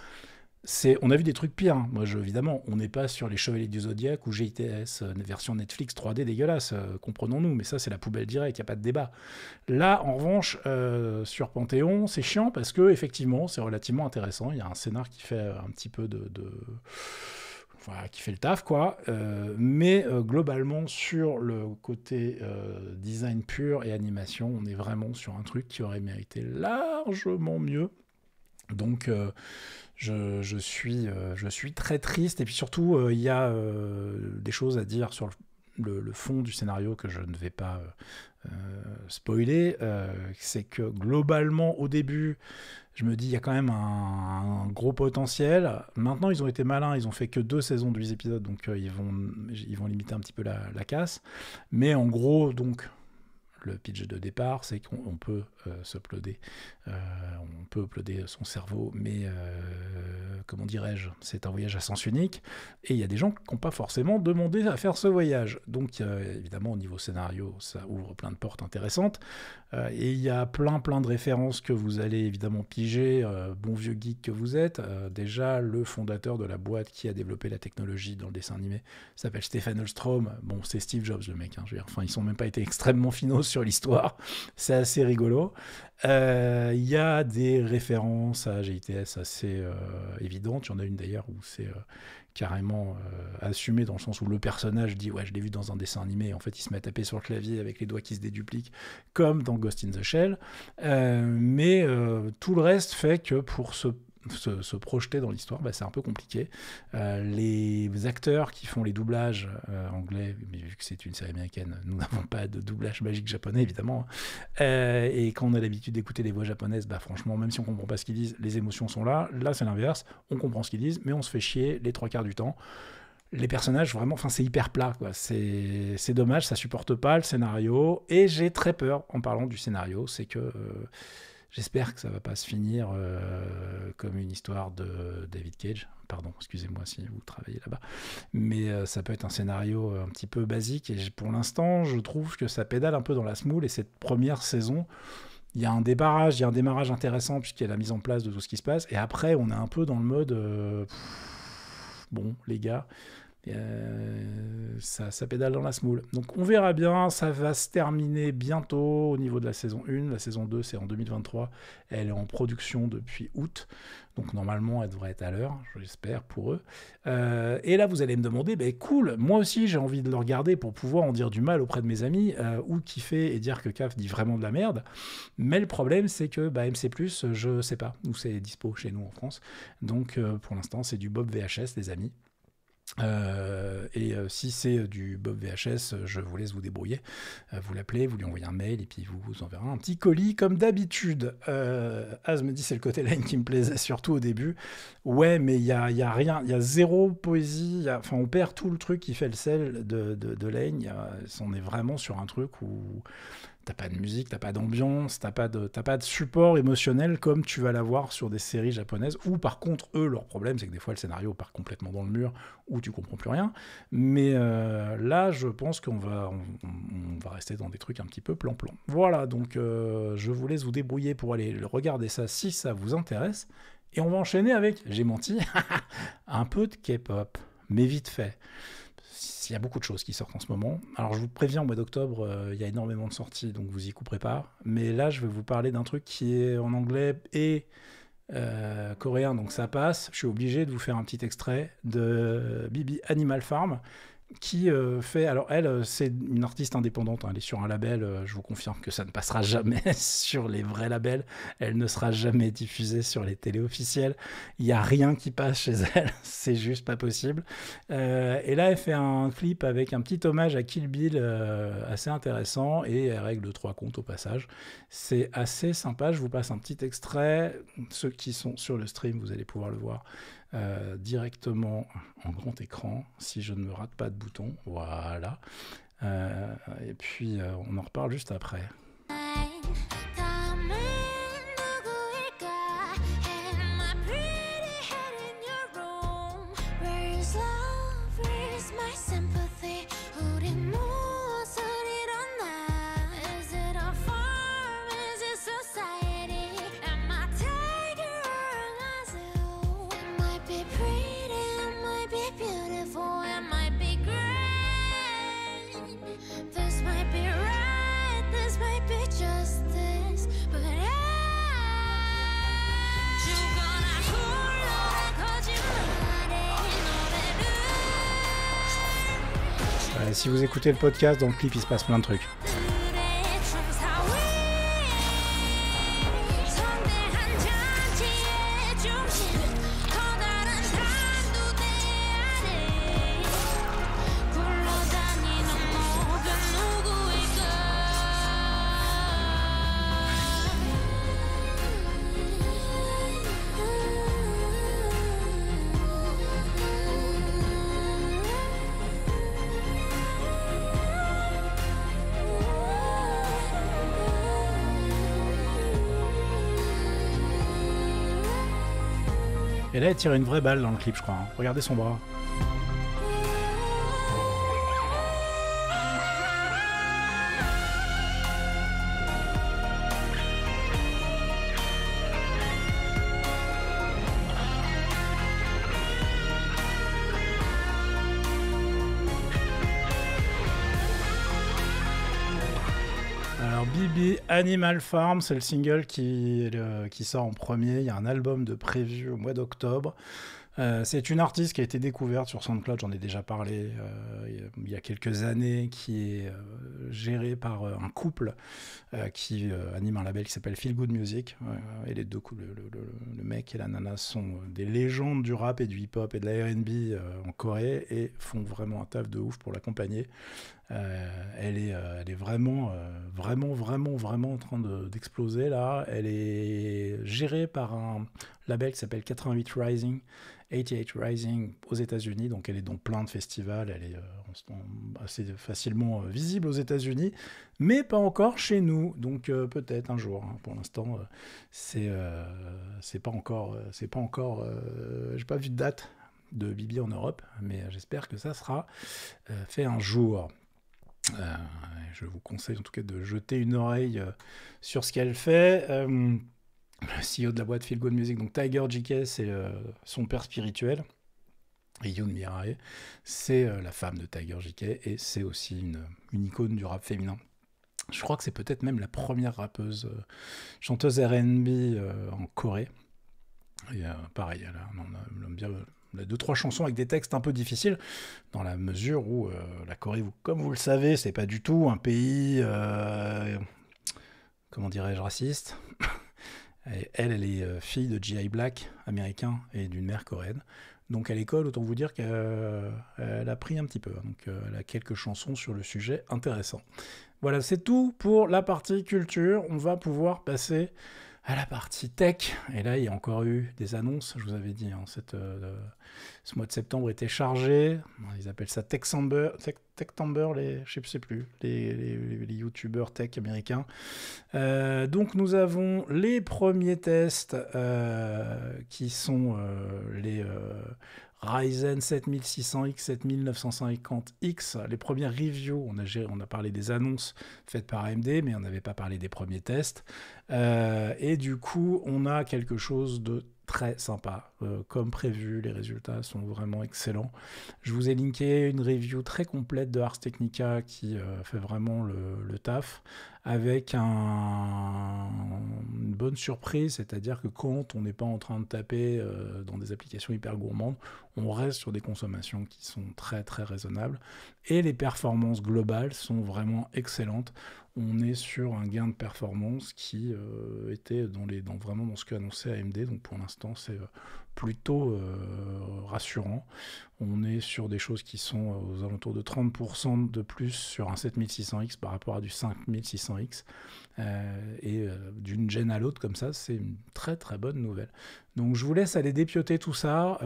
A: on a vu des trucs pires. Hein. Moi, je, évidemment, on n'est pas sur les Chevaliers du Zodiac ou GITS, euh, version Netflix 3D dégueulasse, euh, comprenons-nous, mais ça, c'est la poubelle directe, il n'y a pas de débat. Là, en revanche, euh, sur Panthéon, c'est chiant parce que, effectivement, c'est relativement intéressant. Il y a un scénar qui fait un petit peu de. qui fait le taf, quoi. mais globalement, sur le côté design pur et animation, on est vraiment sur un truc qui aurait mérité largement mieux. Donc, je, suis, euh, je suis très triste. Et puis surtout, euh, il y a euh, des choses à dire sur le, fond du scénario que je ne vais pas spoiler. C'est que globalement, au début, je me dis, il y a quand même un, gros potentiel. Maintenant, ils ont été malins, ils ont fait que deux saisons de épisodes, donc ils, vont, ils vont limiter un petit peu la, la casse. Mais en gros, donc, le pitch de départ, c'est qu'on peut euh, se s'uploader. Euh, on peut uploader son cerveau, mais euh, comment dirais-je, c'est un voyage à sens unique. Et il y a des gens qui n'ont pas forcément demandé à faire ce voyage. Donc évidemment, au niveau scénario, ça ouvre plein de portes intéressantes. et il y a plein plein de références que vous allez évidemment piger, bon vieux geek que vous êtes. déjà, le fondateur de la boîte qui a développé la technologie dans le dessin animé s'appelle Stéphane Holstrom. Bon, c'est Steve Jobs le mec, hein, Enfin, ils sont même pas été extrêmement finaux sur l'histoire. C'est assez rigolo. Euh, il y a des références à GITS assez euh, évidentes. Il y en a une d'ailleurs où c'est euh, carrément assumé dans le sens où le personnage dit Ouais, je l'ai vu dans un dessin animé. en fait, il se met à taper sur le clavier avec les doigts qui se dédupliquent, comme dans Ghost in the Shell. mais tout le reste fait que pour ce se, projeter dans l'histoire, bah, c'est un peu compliqué. Euh, les acteurs qui font les doublages euh, anglais, mais vu que c'est une série américaine, nous (laughs) n'avons pas de doublage magique japonais, évidemment. Hein. Euh, et quand on a l'habitude d'écouter les voix japonaises, bah, franchement, même si on comprend pas ce qu'ils disent, les émotions sont là. Là, c'est l'inverse. On comprend ce qu'ils disent, mais on se fait chier les trois quarts du temps les personnages, vraiment, enfin, c'est hyper plat, quoi. C'est dommage, ça supporte pas le scénario. Et j'ai très peur en parlant du scénario, c'est que. J'espère que ça va pas se finir euh, comme une histoire de David Cage. Pardon, excusez-moi si vous travaillez là-bas. Mais euh, ça peut être un scénario euh, un petit peu basique. Et pour l'instant, je trouve que ça pédale un peu dans la smoule. Et cette première saison, il y a un débarrage, il y a un démarrage intéressant puisqu'il y a la mise en place de tout ce qui se passe. Et après, on est un peu dans le mode. bon, les gars, euh, ça, pédale dans la smoule. Donc on verra bien, ça va se terminer bientôt au niveau de la saison 1. La saison 2, c'est en 2023. Elle est en production depuis août. Donc normalement, elle devrait être à l'heure, j'espère, pour eux. Euh, et là, vous allez me demander, ben cool, moi aussi j'ai envie de le regarder pour pouvoir en dire du mal auprès de mes amis euh, ou kiffer et dire que CAF dit vraiment de la merde. Mais le problème, c'est que bah, ben, MC, je sais pas où c'est dispo chez nous en France. Donc pour l'instant, c'est du Bob VHS, les amis. Euh, et euh, si c'est euh, du Bob VHS, je vous laisse vous débrouiller. vous l'appelez, vous lui envoyez un mail et puis vous, vous enverrez un petit colis comme d'habitude. Az me dit c'est le côté line qui me plaisait surtout au début. Ouais, mais il y a, rien, il y a zéro poésie. Enfin, on perd tout le truc qui fait le sel de, de, Lane. on est vraiment sur un truc où T'as pas de musique, t'as pas d'ambiance, t'as pas, de, pas de support émotionnel comme tu vas l'avoir sur des séries japonaises, Ou par contre, eux, leur problème, c'est que des fois, le scénario part complètement dans le mur, où tu comprends plus rien. Mais euh, là, je pense qu'on va, on, va rester dans des trucs un petit peu plan-plan. Voilà, donc euh, je vous laisse vous débrouiller pour aller regarder ça si ça vous intéresse. Et on va enchaîner avec, j'ai menti, (laughs) un peu de K-pop, mais vite fait il y a beaucoup de choses qui sortent en ce moment. Alors je vous préviens, au mois d'octobre, euh, il y a énormément de sorties, donc vous y couperez pas. Mais là, je vais vous parler d'un truc qui est en anglais et euh, coréen, donc ça passe. Je suis obligé de vous faire un petit extrait de Bibi Animal Farm, qui euh, fait. Alors, elle, euh, c'est une artiste indépendante. Hein, elle est sur un label. Euh, je vous confirme que ça ne passera (laughs) jamais sur les vrais labels. Elle ne sera jamais diffusée sur les télés officielles. Il n'y a rien qui passe chez (laughs) elle. c'est juste pas possible. et là, elle fait un clip avec un petit hommage à Kill Bill assez intéressant et elle règle trois comptes au passage. C'est assez sympa. Je vous passe un petit extrait. Ceux qui sont sur le stream, vous allez pouvoir le voir. Euh, directement en grand écran, si je ne me rate pas de bouton. Voilà. Euh, et puis, euh, on en reparle juste après. si vous écoutez le podcast dans le clip, il se passe plein de trucs. Et là, elle tire une vraie balle dans le clip, je crois. Hein. Regardez son bras. Animal Farm, c'est le single qui, sort en premier. Il y a un album de prévu au mois d'octobre. Euh, c'est une artiste qui a été découverte sur SoundCloud, j'en ai déjà parlé euh, il y a quelques années, qui est euh, gérée par euh, un couple euh, qui euh, anime un label qui s'appelle Feel Good Music. et les deux le, mec et la nana sont des légendes du rap et du hip-hop et de la RB en Corée et font vraiment un taf de ouf pour l'accompagner. elle, est, vraiment, vraiment, vraiment, vraiment en train d'exploser là. Elle est gérée par un label qui s'appelle 88 Rising, 88 Rising aux États-Unis. Donc elle est dans plein de festivals, elle est assez facilement euh, visible aux États-Unis, mais pas encore chez nous. Donc euh, peut-être un jour. Hein. Pour l'instant, euh, c'est pas encore, c'est pas encore, j'ai pas vu de date de Bibi en Europe, mais j'espère que ça sera fait un jour. je vous conseille en tout cas de jeter une oreille sur ce qu'elle fait le CEO de la boîte Feel Good Music, donc Tiger JK, c'est son père spirituel. Ryun Mirai, c'est euh, la femme de Tiger JK et c'est aussi une, icône du rap féminin. Je crois que c'est peut-être même la première rappeuse euh, chanteuse RB euh, en Corée. pareil, elle a, on deux trois chansons avec des textes un peu difficiles dans la mesure où la Corée, comme vous le savez, c'est pas du tout un pays comment dirais-je raciste. (laughs) elle, elle est fille de G.I. Black américain et d'une mère coréenne. Donc à l'école, autant vous dire qu'elle euh, a pris un petit peu. Hein. Donc euh, elle a quelques chansons sur le sujet intéressant. Voilà, c'est tout pour la partie culture. On va pouvoir passer à la partie tech. Et là, il y a encore eu des annonces, je vous avais dit. Hein, euh, ce mois de septembre était chargé. Ils appellent ça TechTamber, tech, Tamber, les, je sais plus, les, youtubeurs tech américains. Euh, donc, nous avons les premiers tests euh, qui sont les Ryzen 7600X, 7950X, les premières reviews, on a, parlé des annonces faites par AMD, mais on n'avait pas parlé des premiers tests. Euh, et du coup, on a quelque chose de très sympa euh, comme prévu. Les résultats sont vraiment excellents. Je vous ai linké une review très complète de Ars Technica qui euh, fait vraiment le, taf avec une bonne surprise, c'est-à-dire que quand on n'est pas en train de taper euh, dans des applications hyper gourmandes, on reste sur des consommations qui sont très très raisonnables et les performances globales sont vraiment excellentes. On est sur un gain de performance qui était dans les, dans, vraiment dans ce que annonçait AMD, donc pour l'instant c'est plutôt euh, rassurant. On est sur des choses qui sont euh, aux alentours de 30% de plus sur un 7600X par rapport à du 5600X. Euh, et d'une gêne à l'autre comme ça, c'est une très très bonne nouvelle. Donc je vous laisse aller dépioter tout ça,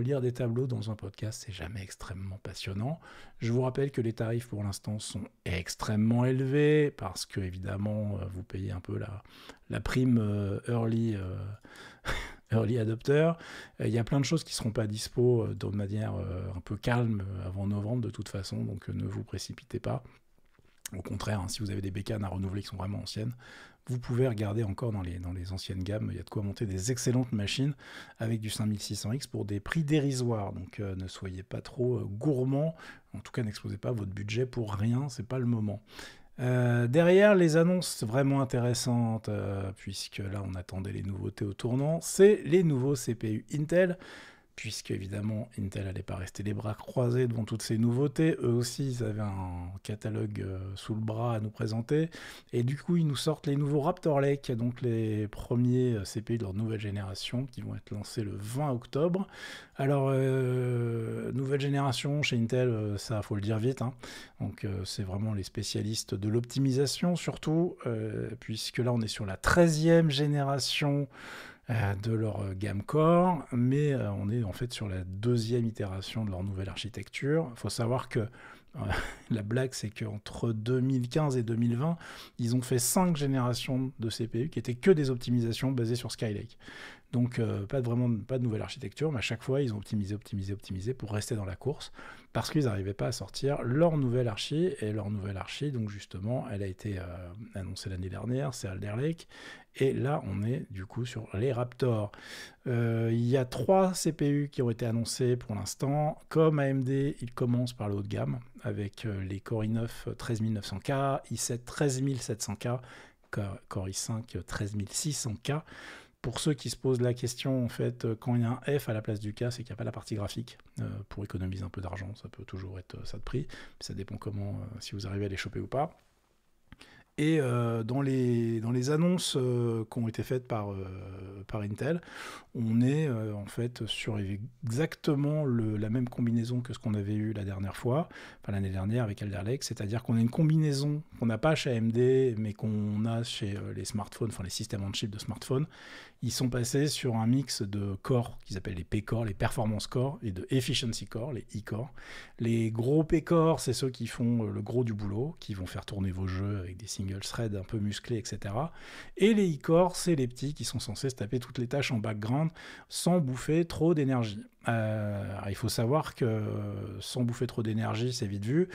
A: lire des tableaux dans un podcast, c'est jamais extrêmement passionnant. Je vous rappelle que les tarifs pour l'instant sont extrêmement élevés parce que évidemment vous payez un peu la, la prime early. (laughs) early adopter, euh, Il y a plein de choses qui ne seront pas dispo euh, de manière euh, un peu calme avant novembre de toute façon, donc ne vous précipitez pas. Au contraire, hein, si vous avez des bécanes à renouveler qui sont vraiment anciennes, vous pouvez regarder encore dans les, dans les anciennes gammes. Il y a de quoi monter des excellentes machines avec du 5600X pour des prix dérisoires. Donc ne soyez pas trop gourmand. En tout cas, n'exposez pas votre budget pour rien. C'est pas le moment. Euh, derrière les annonces vraiment intéressantes, euh, puisque là on attendait les nouveautés au tournant, c'est les nouveaux CPU Intel puisque évidemment Intel n'allait pas rester les bras croisés devant toutes ces nouveautés. Eux aussi, ils avaient un catalogue euh, sous le bras à nous présenter. Et du coup, ils nous sortent les nouveaux Raptor Lake, donc les premiers euh, CPU de leur nouvelle génération, qui vont être lancés le 20 octobre. Alors, euh, nouvelle génération chez Intel, ça faut le dire vite. Hein. Donc, c'est vraiment les spécialistes de l'optimisation surtout, puisque là, on est sur la 13e génération euh, de leur euh, gamme core, mais euh, on est en fait sur la deuxième itération de leur nouvelle architecture. Il faut savoir que (laughs) la blague, c'est qu'entre 2015 et 2020, ils ont fait 5 générations de CPU qui étaient que des optimisations basées sur Skylake. Donc, pas vraiment pas de nouvelle architecture, mais à chaque fois, ils ont optimisé, optimisé, optimisé pour rester dans la course parce qu'ils n'arrivaient pas à sortir leur nouvelle archi. Et leur nouvelle archi, donc justement, elle a été euh, annoncée l'année dernière, c'est Alder Lake. Et là, on est du coup sur les Raptors. Euh, il y a trois CPU qui ont été annoncés pour l'instant. Comme AMD, ils commencent par le haut de gamme avec euh, les Core i9 13900K, i7 13700K, Core i5 13600K pour ceux qui se posent la question, en fait, euh, quand il y a un F à la place du K, c'est qu'il n'y a pas la partie graphique. Euh, pour économiser un peu d'argent, ça peut toujours être euh, ça de prix. Ça dépend comment, si vous arrivez à les choper ou pas. Et euh, dans, les, dans les annonces euh, qui ont été faites par, euh, par Intel, on est en fait sur exactement le, la même combinaison que ce qu'on avait eu la dernière fois, enfin l'année dernière avec Alder Lake, c'est-à-dire qu'on a une combinaison qu'on n'a pas chez AMD, mais qu'on a chez les smartphones, enfin les systèmes en chip de smartphones. Ils sont passés sur un mix de cores qu'ils appellent les P-cores, les performance cores, et de efficiency cores, les E-cores. Les gros P-cores, c'est ceux qui font le gros du boulot, qui vont faire tourner vos jeux avec des le thread un peu musclé, etc. Et les e cores c'est les petits qui sont censés se taper toutes les tâches en background sans bouffer trop d'énergie. Euh, il faut savoir que euh, sans bouffer trop d'énergie, c'est vite vu.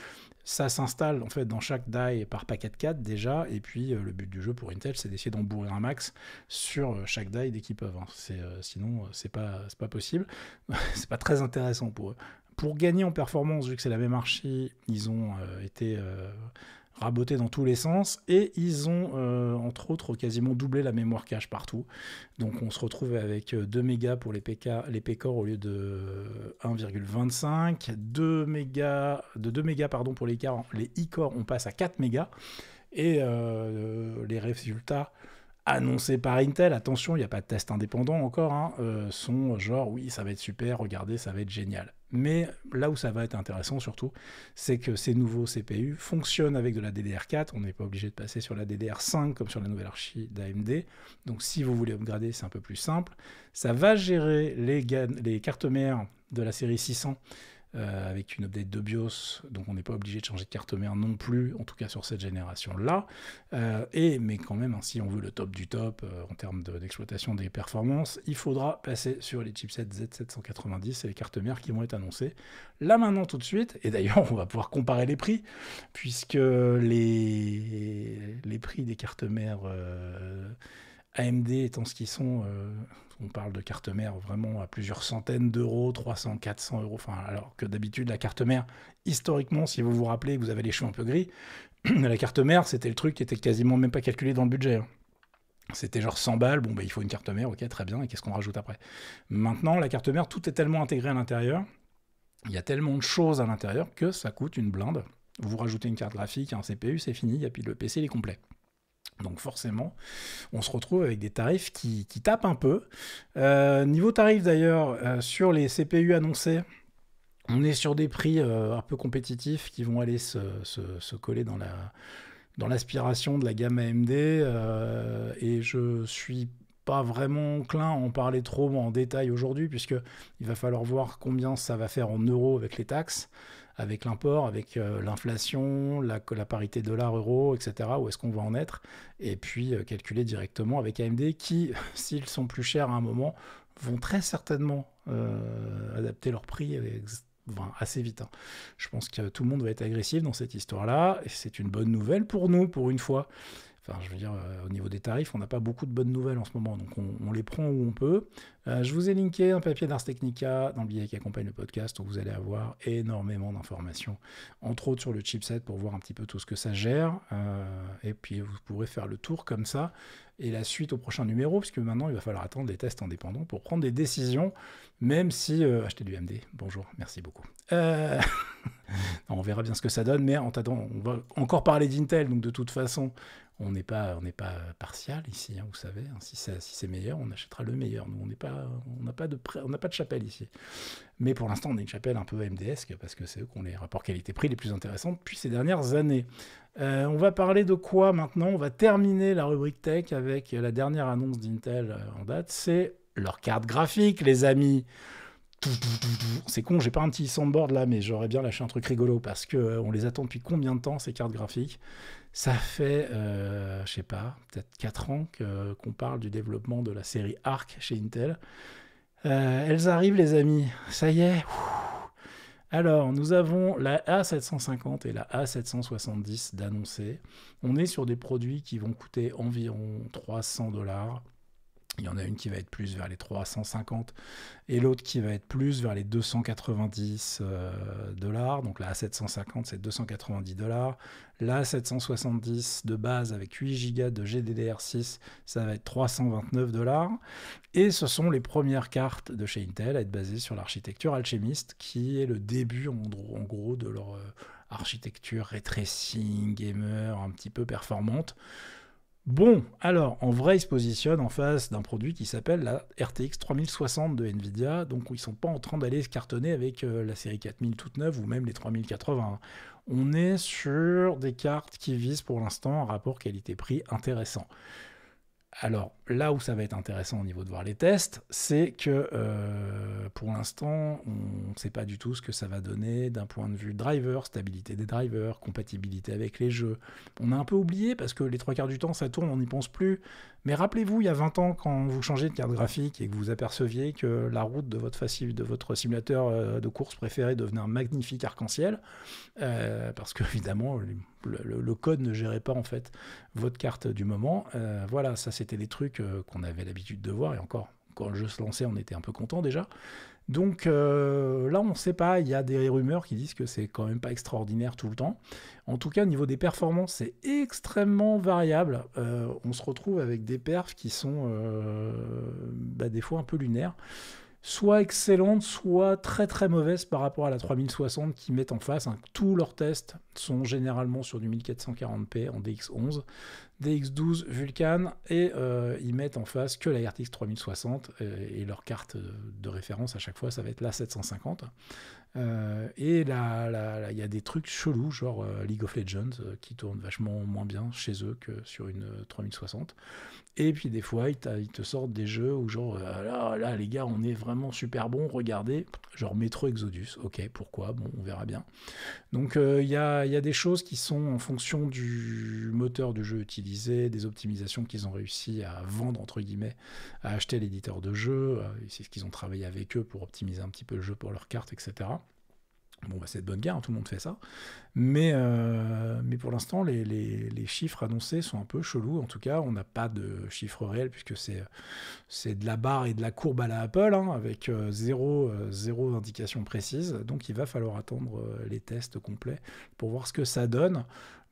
A: Ça s'installe en fait dans chaque die par paquet de 4 déjà, et puis euh, le but du jeu pour Intel, c'est d'essayer d'en bourrer un max sur chaque die dès qu'ils peuvent. Hein. sinon, c'est pas, pas possible. (laughs) c'est pas très intéressant pour eux. Pour gagner en performance, vu que c'est la même archi, ils ont été raboté dans tous les sens, et ils ont, euh, entre autres, quasiment doublé la mémoire cache partout. Donc on se retrouve avec 2 euh, mégas pour les, PK, les PCOR au lieu de 1,25, 2 mégas, de 2 mégas pardon, pour les, i les on passe à 4 mégas, et euh, les résultats annoncés par Intel, attention, il n'y a pas de test indépendant encore, hein, sont genre oui, ça va être super, regardez, ça va être génial. Mais là où ça va être intéressant surtout, c'est que ces nouveaux CPU fonctionnent avec de la DDR4. On n'est pas obligé de passer sur la DDR5 comme sur la nouvelle archi d'AMD. Donc si vous voulez upgrader, c'est un peu plus simple. Ça va gérer les, les cartes mères de la série 600 euh, avec une update de BIOS, donc on n'est pas obligé de changer de carte mère non plus, en tout cas sur cette génération-là. Euh, et mais quand même, hein, si on veut le top du top euh, en termes d'exploitation des performances, il faudra passer sur les chipsets Z790 et les cartes mères qui vont être annoncées là maintenant tout de suite. Et d'ailleurs, on va pouvoir comparer les prix, puisque les, les prix des cartes mères AMD étant ce qu'ils sont, euh, on parle de carte mère vraiment à plusieurs centaines d'euros, 300, 400 euros. Enfin, alors que d'habitude, la carte mère, historiquement, si vous vous rappelez, vous avez les cheveux un peu gris, (clears throat) la carte mère, c'était le truc qui était quasiment même pas calculé dans le budget. Hein. C'était genre 100 balles, bon, ben il faut une carte mère, ok, très bien, et qu'est-ce qu'on rajoute après Maintenant, la carte mère, tout est tellement intégré à l'intérieur, il y a tellement de choses à l'intérieur que ça coûte une blinde. Vous rajoutez une carte graphique, un CPU, c'est fini, et puis le PC, il est complet. Donc forcément, on se retrouve avec des tarifs qui, tapent un peu. Euh, niveau tarif d'ailleurs, euh, sur les CPU annoncés, on est sur des prix euh, un peu compétitifs qui vont aller se, coller dans l'aspiration de la gamme AMD et je suis pas vraiment enclin à en parler trop en détail aujourd'hui puisque il va falloir voir combien ça va faire en euros avec les taxes avec l'import, avec euh, l'inflation, la, parité dollar-euro, etc. Où est-ce qu'on va en être Et puis euh, calculer directement avec AMD qui, (laughs) s'ils sont plus chers à un moment, vont très certainement euh, adapter leur prix assez vite. Hein. Je pense que tout le monde va être agressif dans cette histoire-là, et c'est une bonne nouvelle pour nous, pour une fois. Enfin, je veux dire, euh, au niveau des tarifs, on n'a pas beaucoup de bonnes nouvelles en ce moment, donc on, les prend où on peut. Euh, je vous ai linké un papier d'Ars Technica dans le billet qui accompagne le podcast, où vous allez avoir énormément d'informations, entre autres sur le chipset, pour voir un petit peu tout ce que ça gère. Euh, et puis vous pourrez faire le tour comme ça, et la suite au prochain numéro, puisque maintenant il va falloir attendre des tests indépendants pour prendre des décisions, même si... acheter du AMD. bonjour, merci beaucoup. (laughs) on verra bien ce que ça donne, mais en attendant, on va encore parler d'Intel, donc de toute façon on n'est pas, n'est pas partial ici, hein, vous savez. Hein. si, c'est, meilleur, on achètera le meilleur. Nous, on n'est pas, n'a pas de, on n'a pas de chapelle ici. Mais pour l'instant, on est une chapelle un peu MDS parce que c'est eux qui ont les rapports qualité-prix les plus intéressants depuis ces dernières années. Euh, on va parler de quoi maintenant On va terminer la rubrique tech avec la dernière annonce d'Intel en date. C'est leur carte graphique, les amis. C'est con, j'ai pas un petit soundboard là, mais j'aurais bien lâché un truc rigolo parce que euh, on les attend depuis combien de temps ces cartes graphiques Ça fait, euh, je sais pas, peut-être 4 ans qu'on parle du développement de la série Arc chez Intel. Euh, elles arrivent, les amis, ça y est. Alors, nous avons la A750 et la A770 d'annoncer. On est sur des produits qui vont coûter environ 300 dollars. Il y en a une qui va être plus vers les 350 et l'autre qui va être plus vers les 290 euh, dollars. Donc la A750, c'est 290 dollars. La 770 de base avec 8 Go de GDDR6, ça va être 329 dollars. Et ce sont les premières cartes de chez Intel à être basées sur l'architecture Alchemist, qui est le début en gros, de leur euh, architecture ray tracing, gamer, un petit peu performante. Bon, alors en vrai, ils se positionnent en face d'un produit qui s'appelle la RTX 3060 de Nvidia, donc ils sont pas en train d'aller se cartonner avec euh, la série 4000 toute neuve ou même les 3080. On est sur des cartes qui visent pour l'instant un rapport qualité-prix intéressant. Alors là où ça va être intéressant au niveau de voir les tests, c'est que euh, pour l'instant, on ne sait pas du tout ce que ça va donner d'un point de vue driver, stabilité des drivers, compatibilité avec les jeux. On a un peu oublié parce que les trois quarts du temps, ça tourne, on n'y pense plus. Mais rappelez-vous, il y a 20 ans, quand vous changez de carte graphique et que vous aperceviez que la route de votre, simulateur euh, de course préféré devenait un magnifique arc-en-ciel, euh, parce que (laughs) évidemment, le, code ne gérait pas en fait votre carte du moment. Euh, voilà, ça c'était des trucs qu'on avait l'habitude de voir et encore quand le jeu se lançait, on était un peu content déjà. Donc euh, là, on ne sait pas. Il y a des rumeurs qui disent que c'est quand même pas extraordinaire tout le temps. En tout cas, au niveau des performances, c'est extrêmement variable. Euh, on se retrouve avec des perfs qui sont euh, bah, des fois un peu lunaires soit excellente, soit très très mauvaise par rapport à la 3060 qu'ils mettent en face. Hein. Tous leurs tests sont généralement sur du 1440p en DX11, DX12 Vulcan, et euh, ils mettent en face que la RTX 3060, euh, et, leur carte euh, de référence à chaque fois, ça va être la 750. et là, il y a des trucs chelous, genre League of Legends, qui tournent vachement moins bien chez eux que sur une 3060. Et puis des fois, ils, te sortent des jeux où genre, euh, là, là, les gars, on est vraiment super bon, regardez, genre Metro Exodus, ok, pourquoi, bon, on verra bien. Donc euh, il y, a, des choses qui sont en fonction du moteur du jeu utilisé, des optimisations qu'ils ont réussi à vendre, entre guillemets, à acheter l'éditeur de jeu, euh, c'est ce qu'ils ont travaillé avec eux pour optimiser un petit peu le jeu pour leurs cartes, etc. Bon, bah, c'est de bonne guerre, hein, tout le monde fait ça. Mais, euh, mais pour l'instant, les, les, chiffres annoncés sont un peu chelous. En tout cas, on n'a pas de chiffres réels puisque c'est de la barre et de la courbe à la Apple hein, avec euh, zéro, euh, zéro, indication précise. Donc, il va falloir attendre les tests complets pour voir ce que ça donne.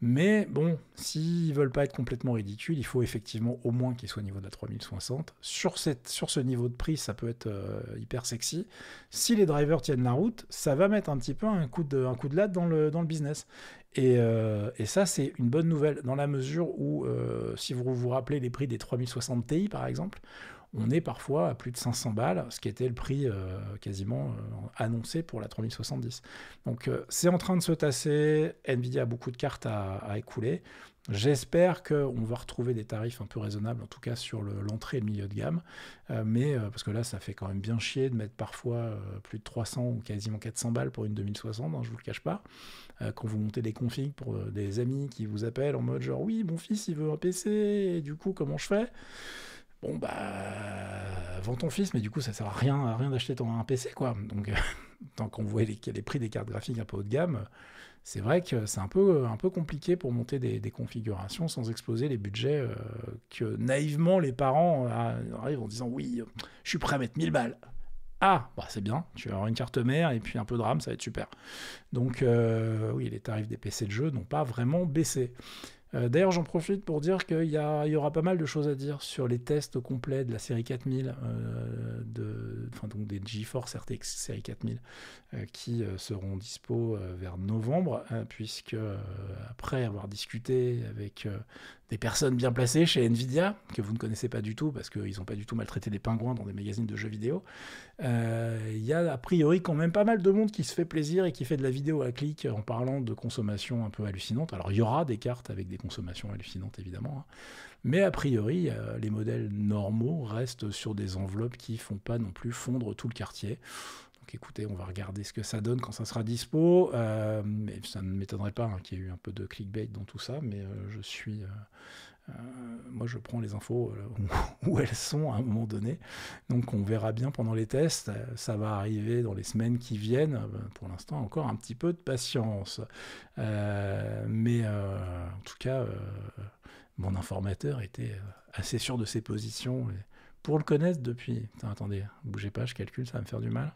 A: Mais bon, s'ils veulent pas être complètement ridicules, il faut effectivement au moins qu'ils soient au niveau de la 3060. Sur, cette, sur ce niveau de prix, ça peut être euh, hyper sexy. Si les drivers tiennent la route, ça va mettre un petit peu un coup de, un coup de latte dans le, dans le business. Et, euh, et ça, c'est une bonne nouvelle, dans la mesure où, euh, si vous vous rappelez les prix des 3060 Ti par exemple, on est parfois à plus de 500 balles, ce qui était le prix euh, quasiment euh, annoncé pour la 3070. Donc euh, c'est en train de se tasser, Nvidia a beaucoup de cartes à, écouler. J'espère qu'on va retrouver des tarifs un peu raisonnables, en tout cas sur l'entrée et le milieu de gamme. mais parce que là, ça fait quand même bien chier de mettre parfois plus de 300 ou quasiment 400 balles pour une 2060, je hein, je vous le cache pas. quand vous montez des configs pour des amis qui vous appellent en mode genre, oui, mon fils, il veut un PC, et du coup, comment je fais bon bah vends ton fils, mais du coup ça sert à rien, rien d'acheter un PC quoi. Donc euh, (laughs) tant qu'on voit les, les, prix des cartes graphiques un peu haut de gamme, c'est vrai que c'est un peu, euh, un peu compliqué pour monter des, configurations sans exploser les budgets euh, que naïvement les parents arrivent en disant oui, je suis prêt à mettre 1000 balles. Ah, bah c'est bien, tu vas avoir une carte mère et puis un peu de RAM, ça va être super. Donc oui, les tarifs des PC de jeu n'ont pas vraiment baissé. Euh, d'ailleurs, j'en profite pour dire qu'il y, aura pas mal de choses à dire sur les tests complets de la série 4000, euh, donc des GeForce RTX série 4000, euh, qui seront dispo vers novembre, hein, puisque après avoir discuté avec des personnes bien placées chez Nvidia, que vous ne connaissez pas du tout parce qu'ils n'ont pas du tout maltraité des pingouins dans des magazines de jeux vidéo, euh, il y a a priori quand même pas mal de monde qui se fait plaisir et qui fait de la vidéo à clic en parlant de consommation un peu hallucinante. Alors il y aura des cartes avec des consommations hallucinantes évidemment, hein. mais a priori euh, les modèles normaux restent sur des enveloppes qui font pas non plus fondre tout le quartier écoutez, on va regarder ce que ça donne quand ça sera dispo. mais euh, ça ne m'étonnerait pas hein, qu'il y ait eu un peu de clickbait dans tout ça, mais euh, je suis. Euh, moi, je prends les infos (laughs) où elles sont à un moment donné. Donc, on verra bien pendant les tests. Ça va arriver dans les semaines qui viennent. Ben, pour l'instant, encore un petit peu de patience. mais en tout cas, mon informateur était assez sûr de ses positions. pour le connaître depuis. Attends, attendez, bougez pas, je calcule, ça va me faire du mal.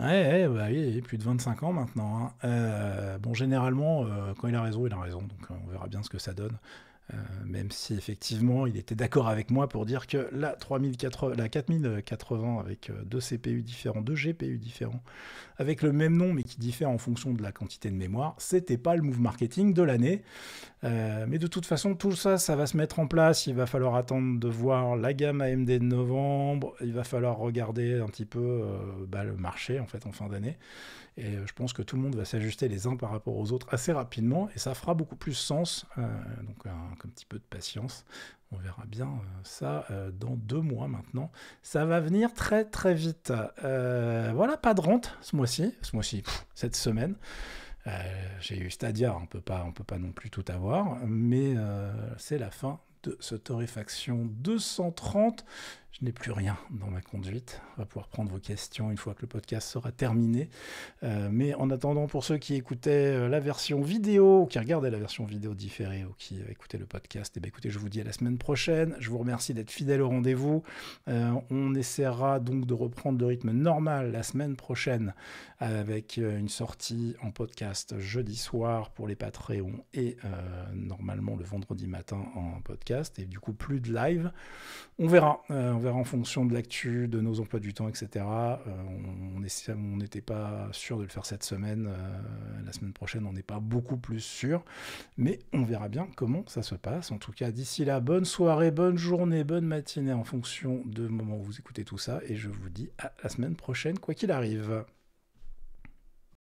A: Ouais, bah plus de 25 ans maintenant. Hein. Euh, bon, généralement, euh, quand il a raison, il a raison. Donc, euh, on verra bien ce que ça donne. Euh, même si effectivement il était d'accord avec moi pour dire que la, 3080, la 4080 avec euh, deux CPU différents, deux GPU différents, avec le même nom mais qui diffère en fonction de la quantité de mémoire, c'était pas le move marketing de l'année. Euh, mais de toute façon, tout ça, ça va se mettre en place. Il va falloir attendre de voir la gamme AMD de novembre. Il va falloir regarder un petit peu bah, le marché en fait en fin d'année. Et je pense que tout le monde va s'ajuster les uns par rapport aux autres assez rapidement et ça fera beaucoup plus sens. donc un un petit peu de patience. On verra bien euh, ça euh, dans deux mois maintenant. Ça va venir très très vite. Euh, voilà, pas de rente ce mois-ci, ce mois-ci, cette semaine. J'ai eu Stadia, on peut pas, on peut pas non plus tout avoir, mais c'est la fin de ce torréfaction 230. Je n'ai plus rien dans ma conduite. On va pouvoir prendre vos questions une fois que le podcast sera terminé. Euh, mais en attendant, pour ceux qui écoutaient euh, la version vidéo, ou qui regardaient la version vidéo différée ou qui euh, écoutaient le podcast, eh bien écoutez, je vous dis à la semaine prochaine. Je vous remercie d'être fidèle au rendez-vous. on essaiera donc de reprendre le rythme normal la semaine prochaine avec une sortie en podcast jeudi soir pour les Patreons et normalement le vendredi matin en podcast. Et du coup, plus de live. On verra verra en fonction de l'actu, de nos emplois du temps, etc. Euh, on n'était pas sûr de le faire cette semaine. Euh, la semaine prochaine, on n'est pas beaucoup plus sûr. Mais on verra bien comment ça se passe. En tout cas, d'ici là, bonne soirée, bonne journée, bonne matinée en fonction de moment où vous écoutez tout ça. Et je vous dis à la semaine prochaine, quoi qu'il arrive.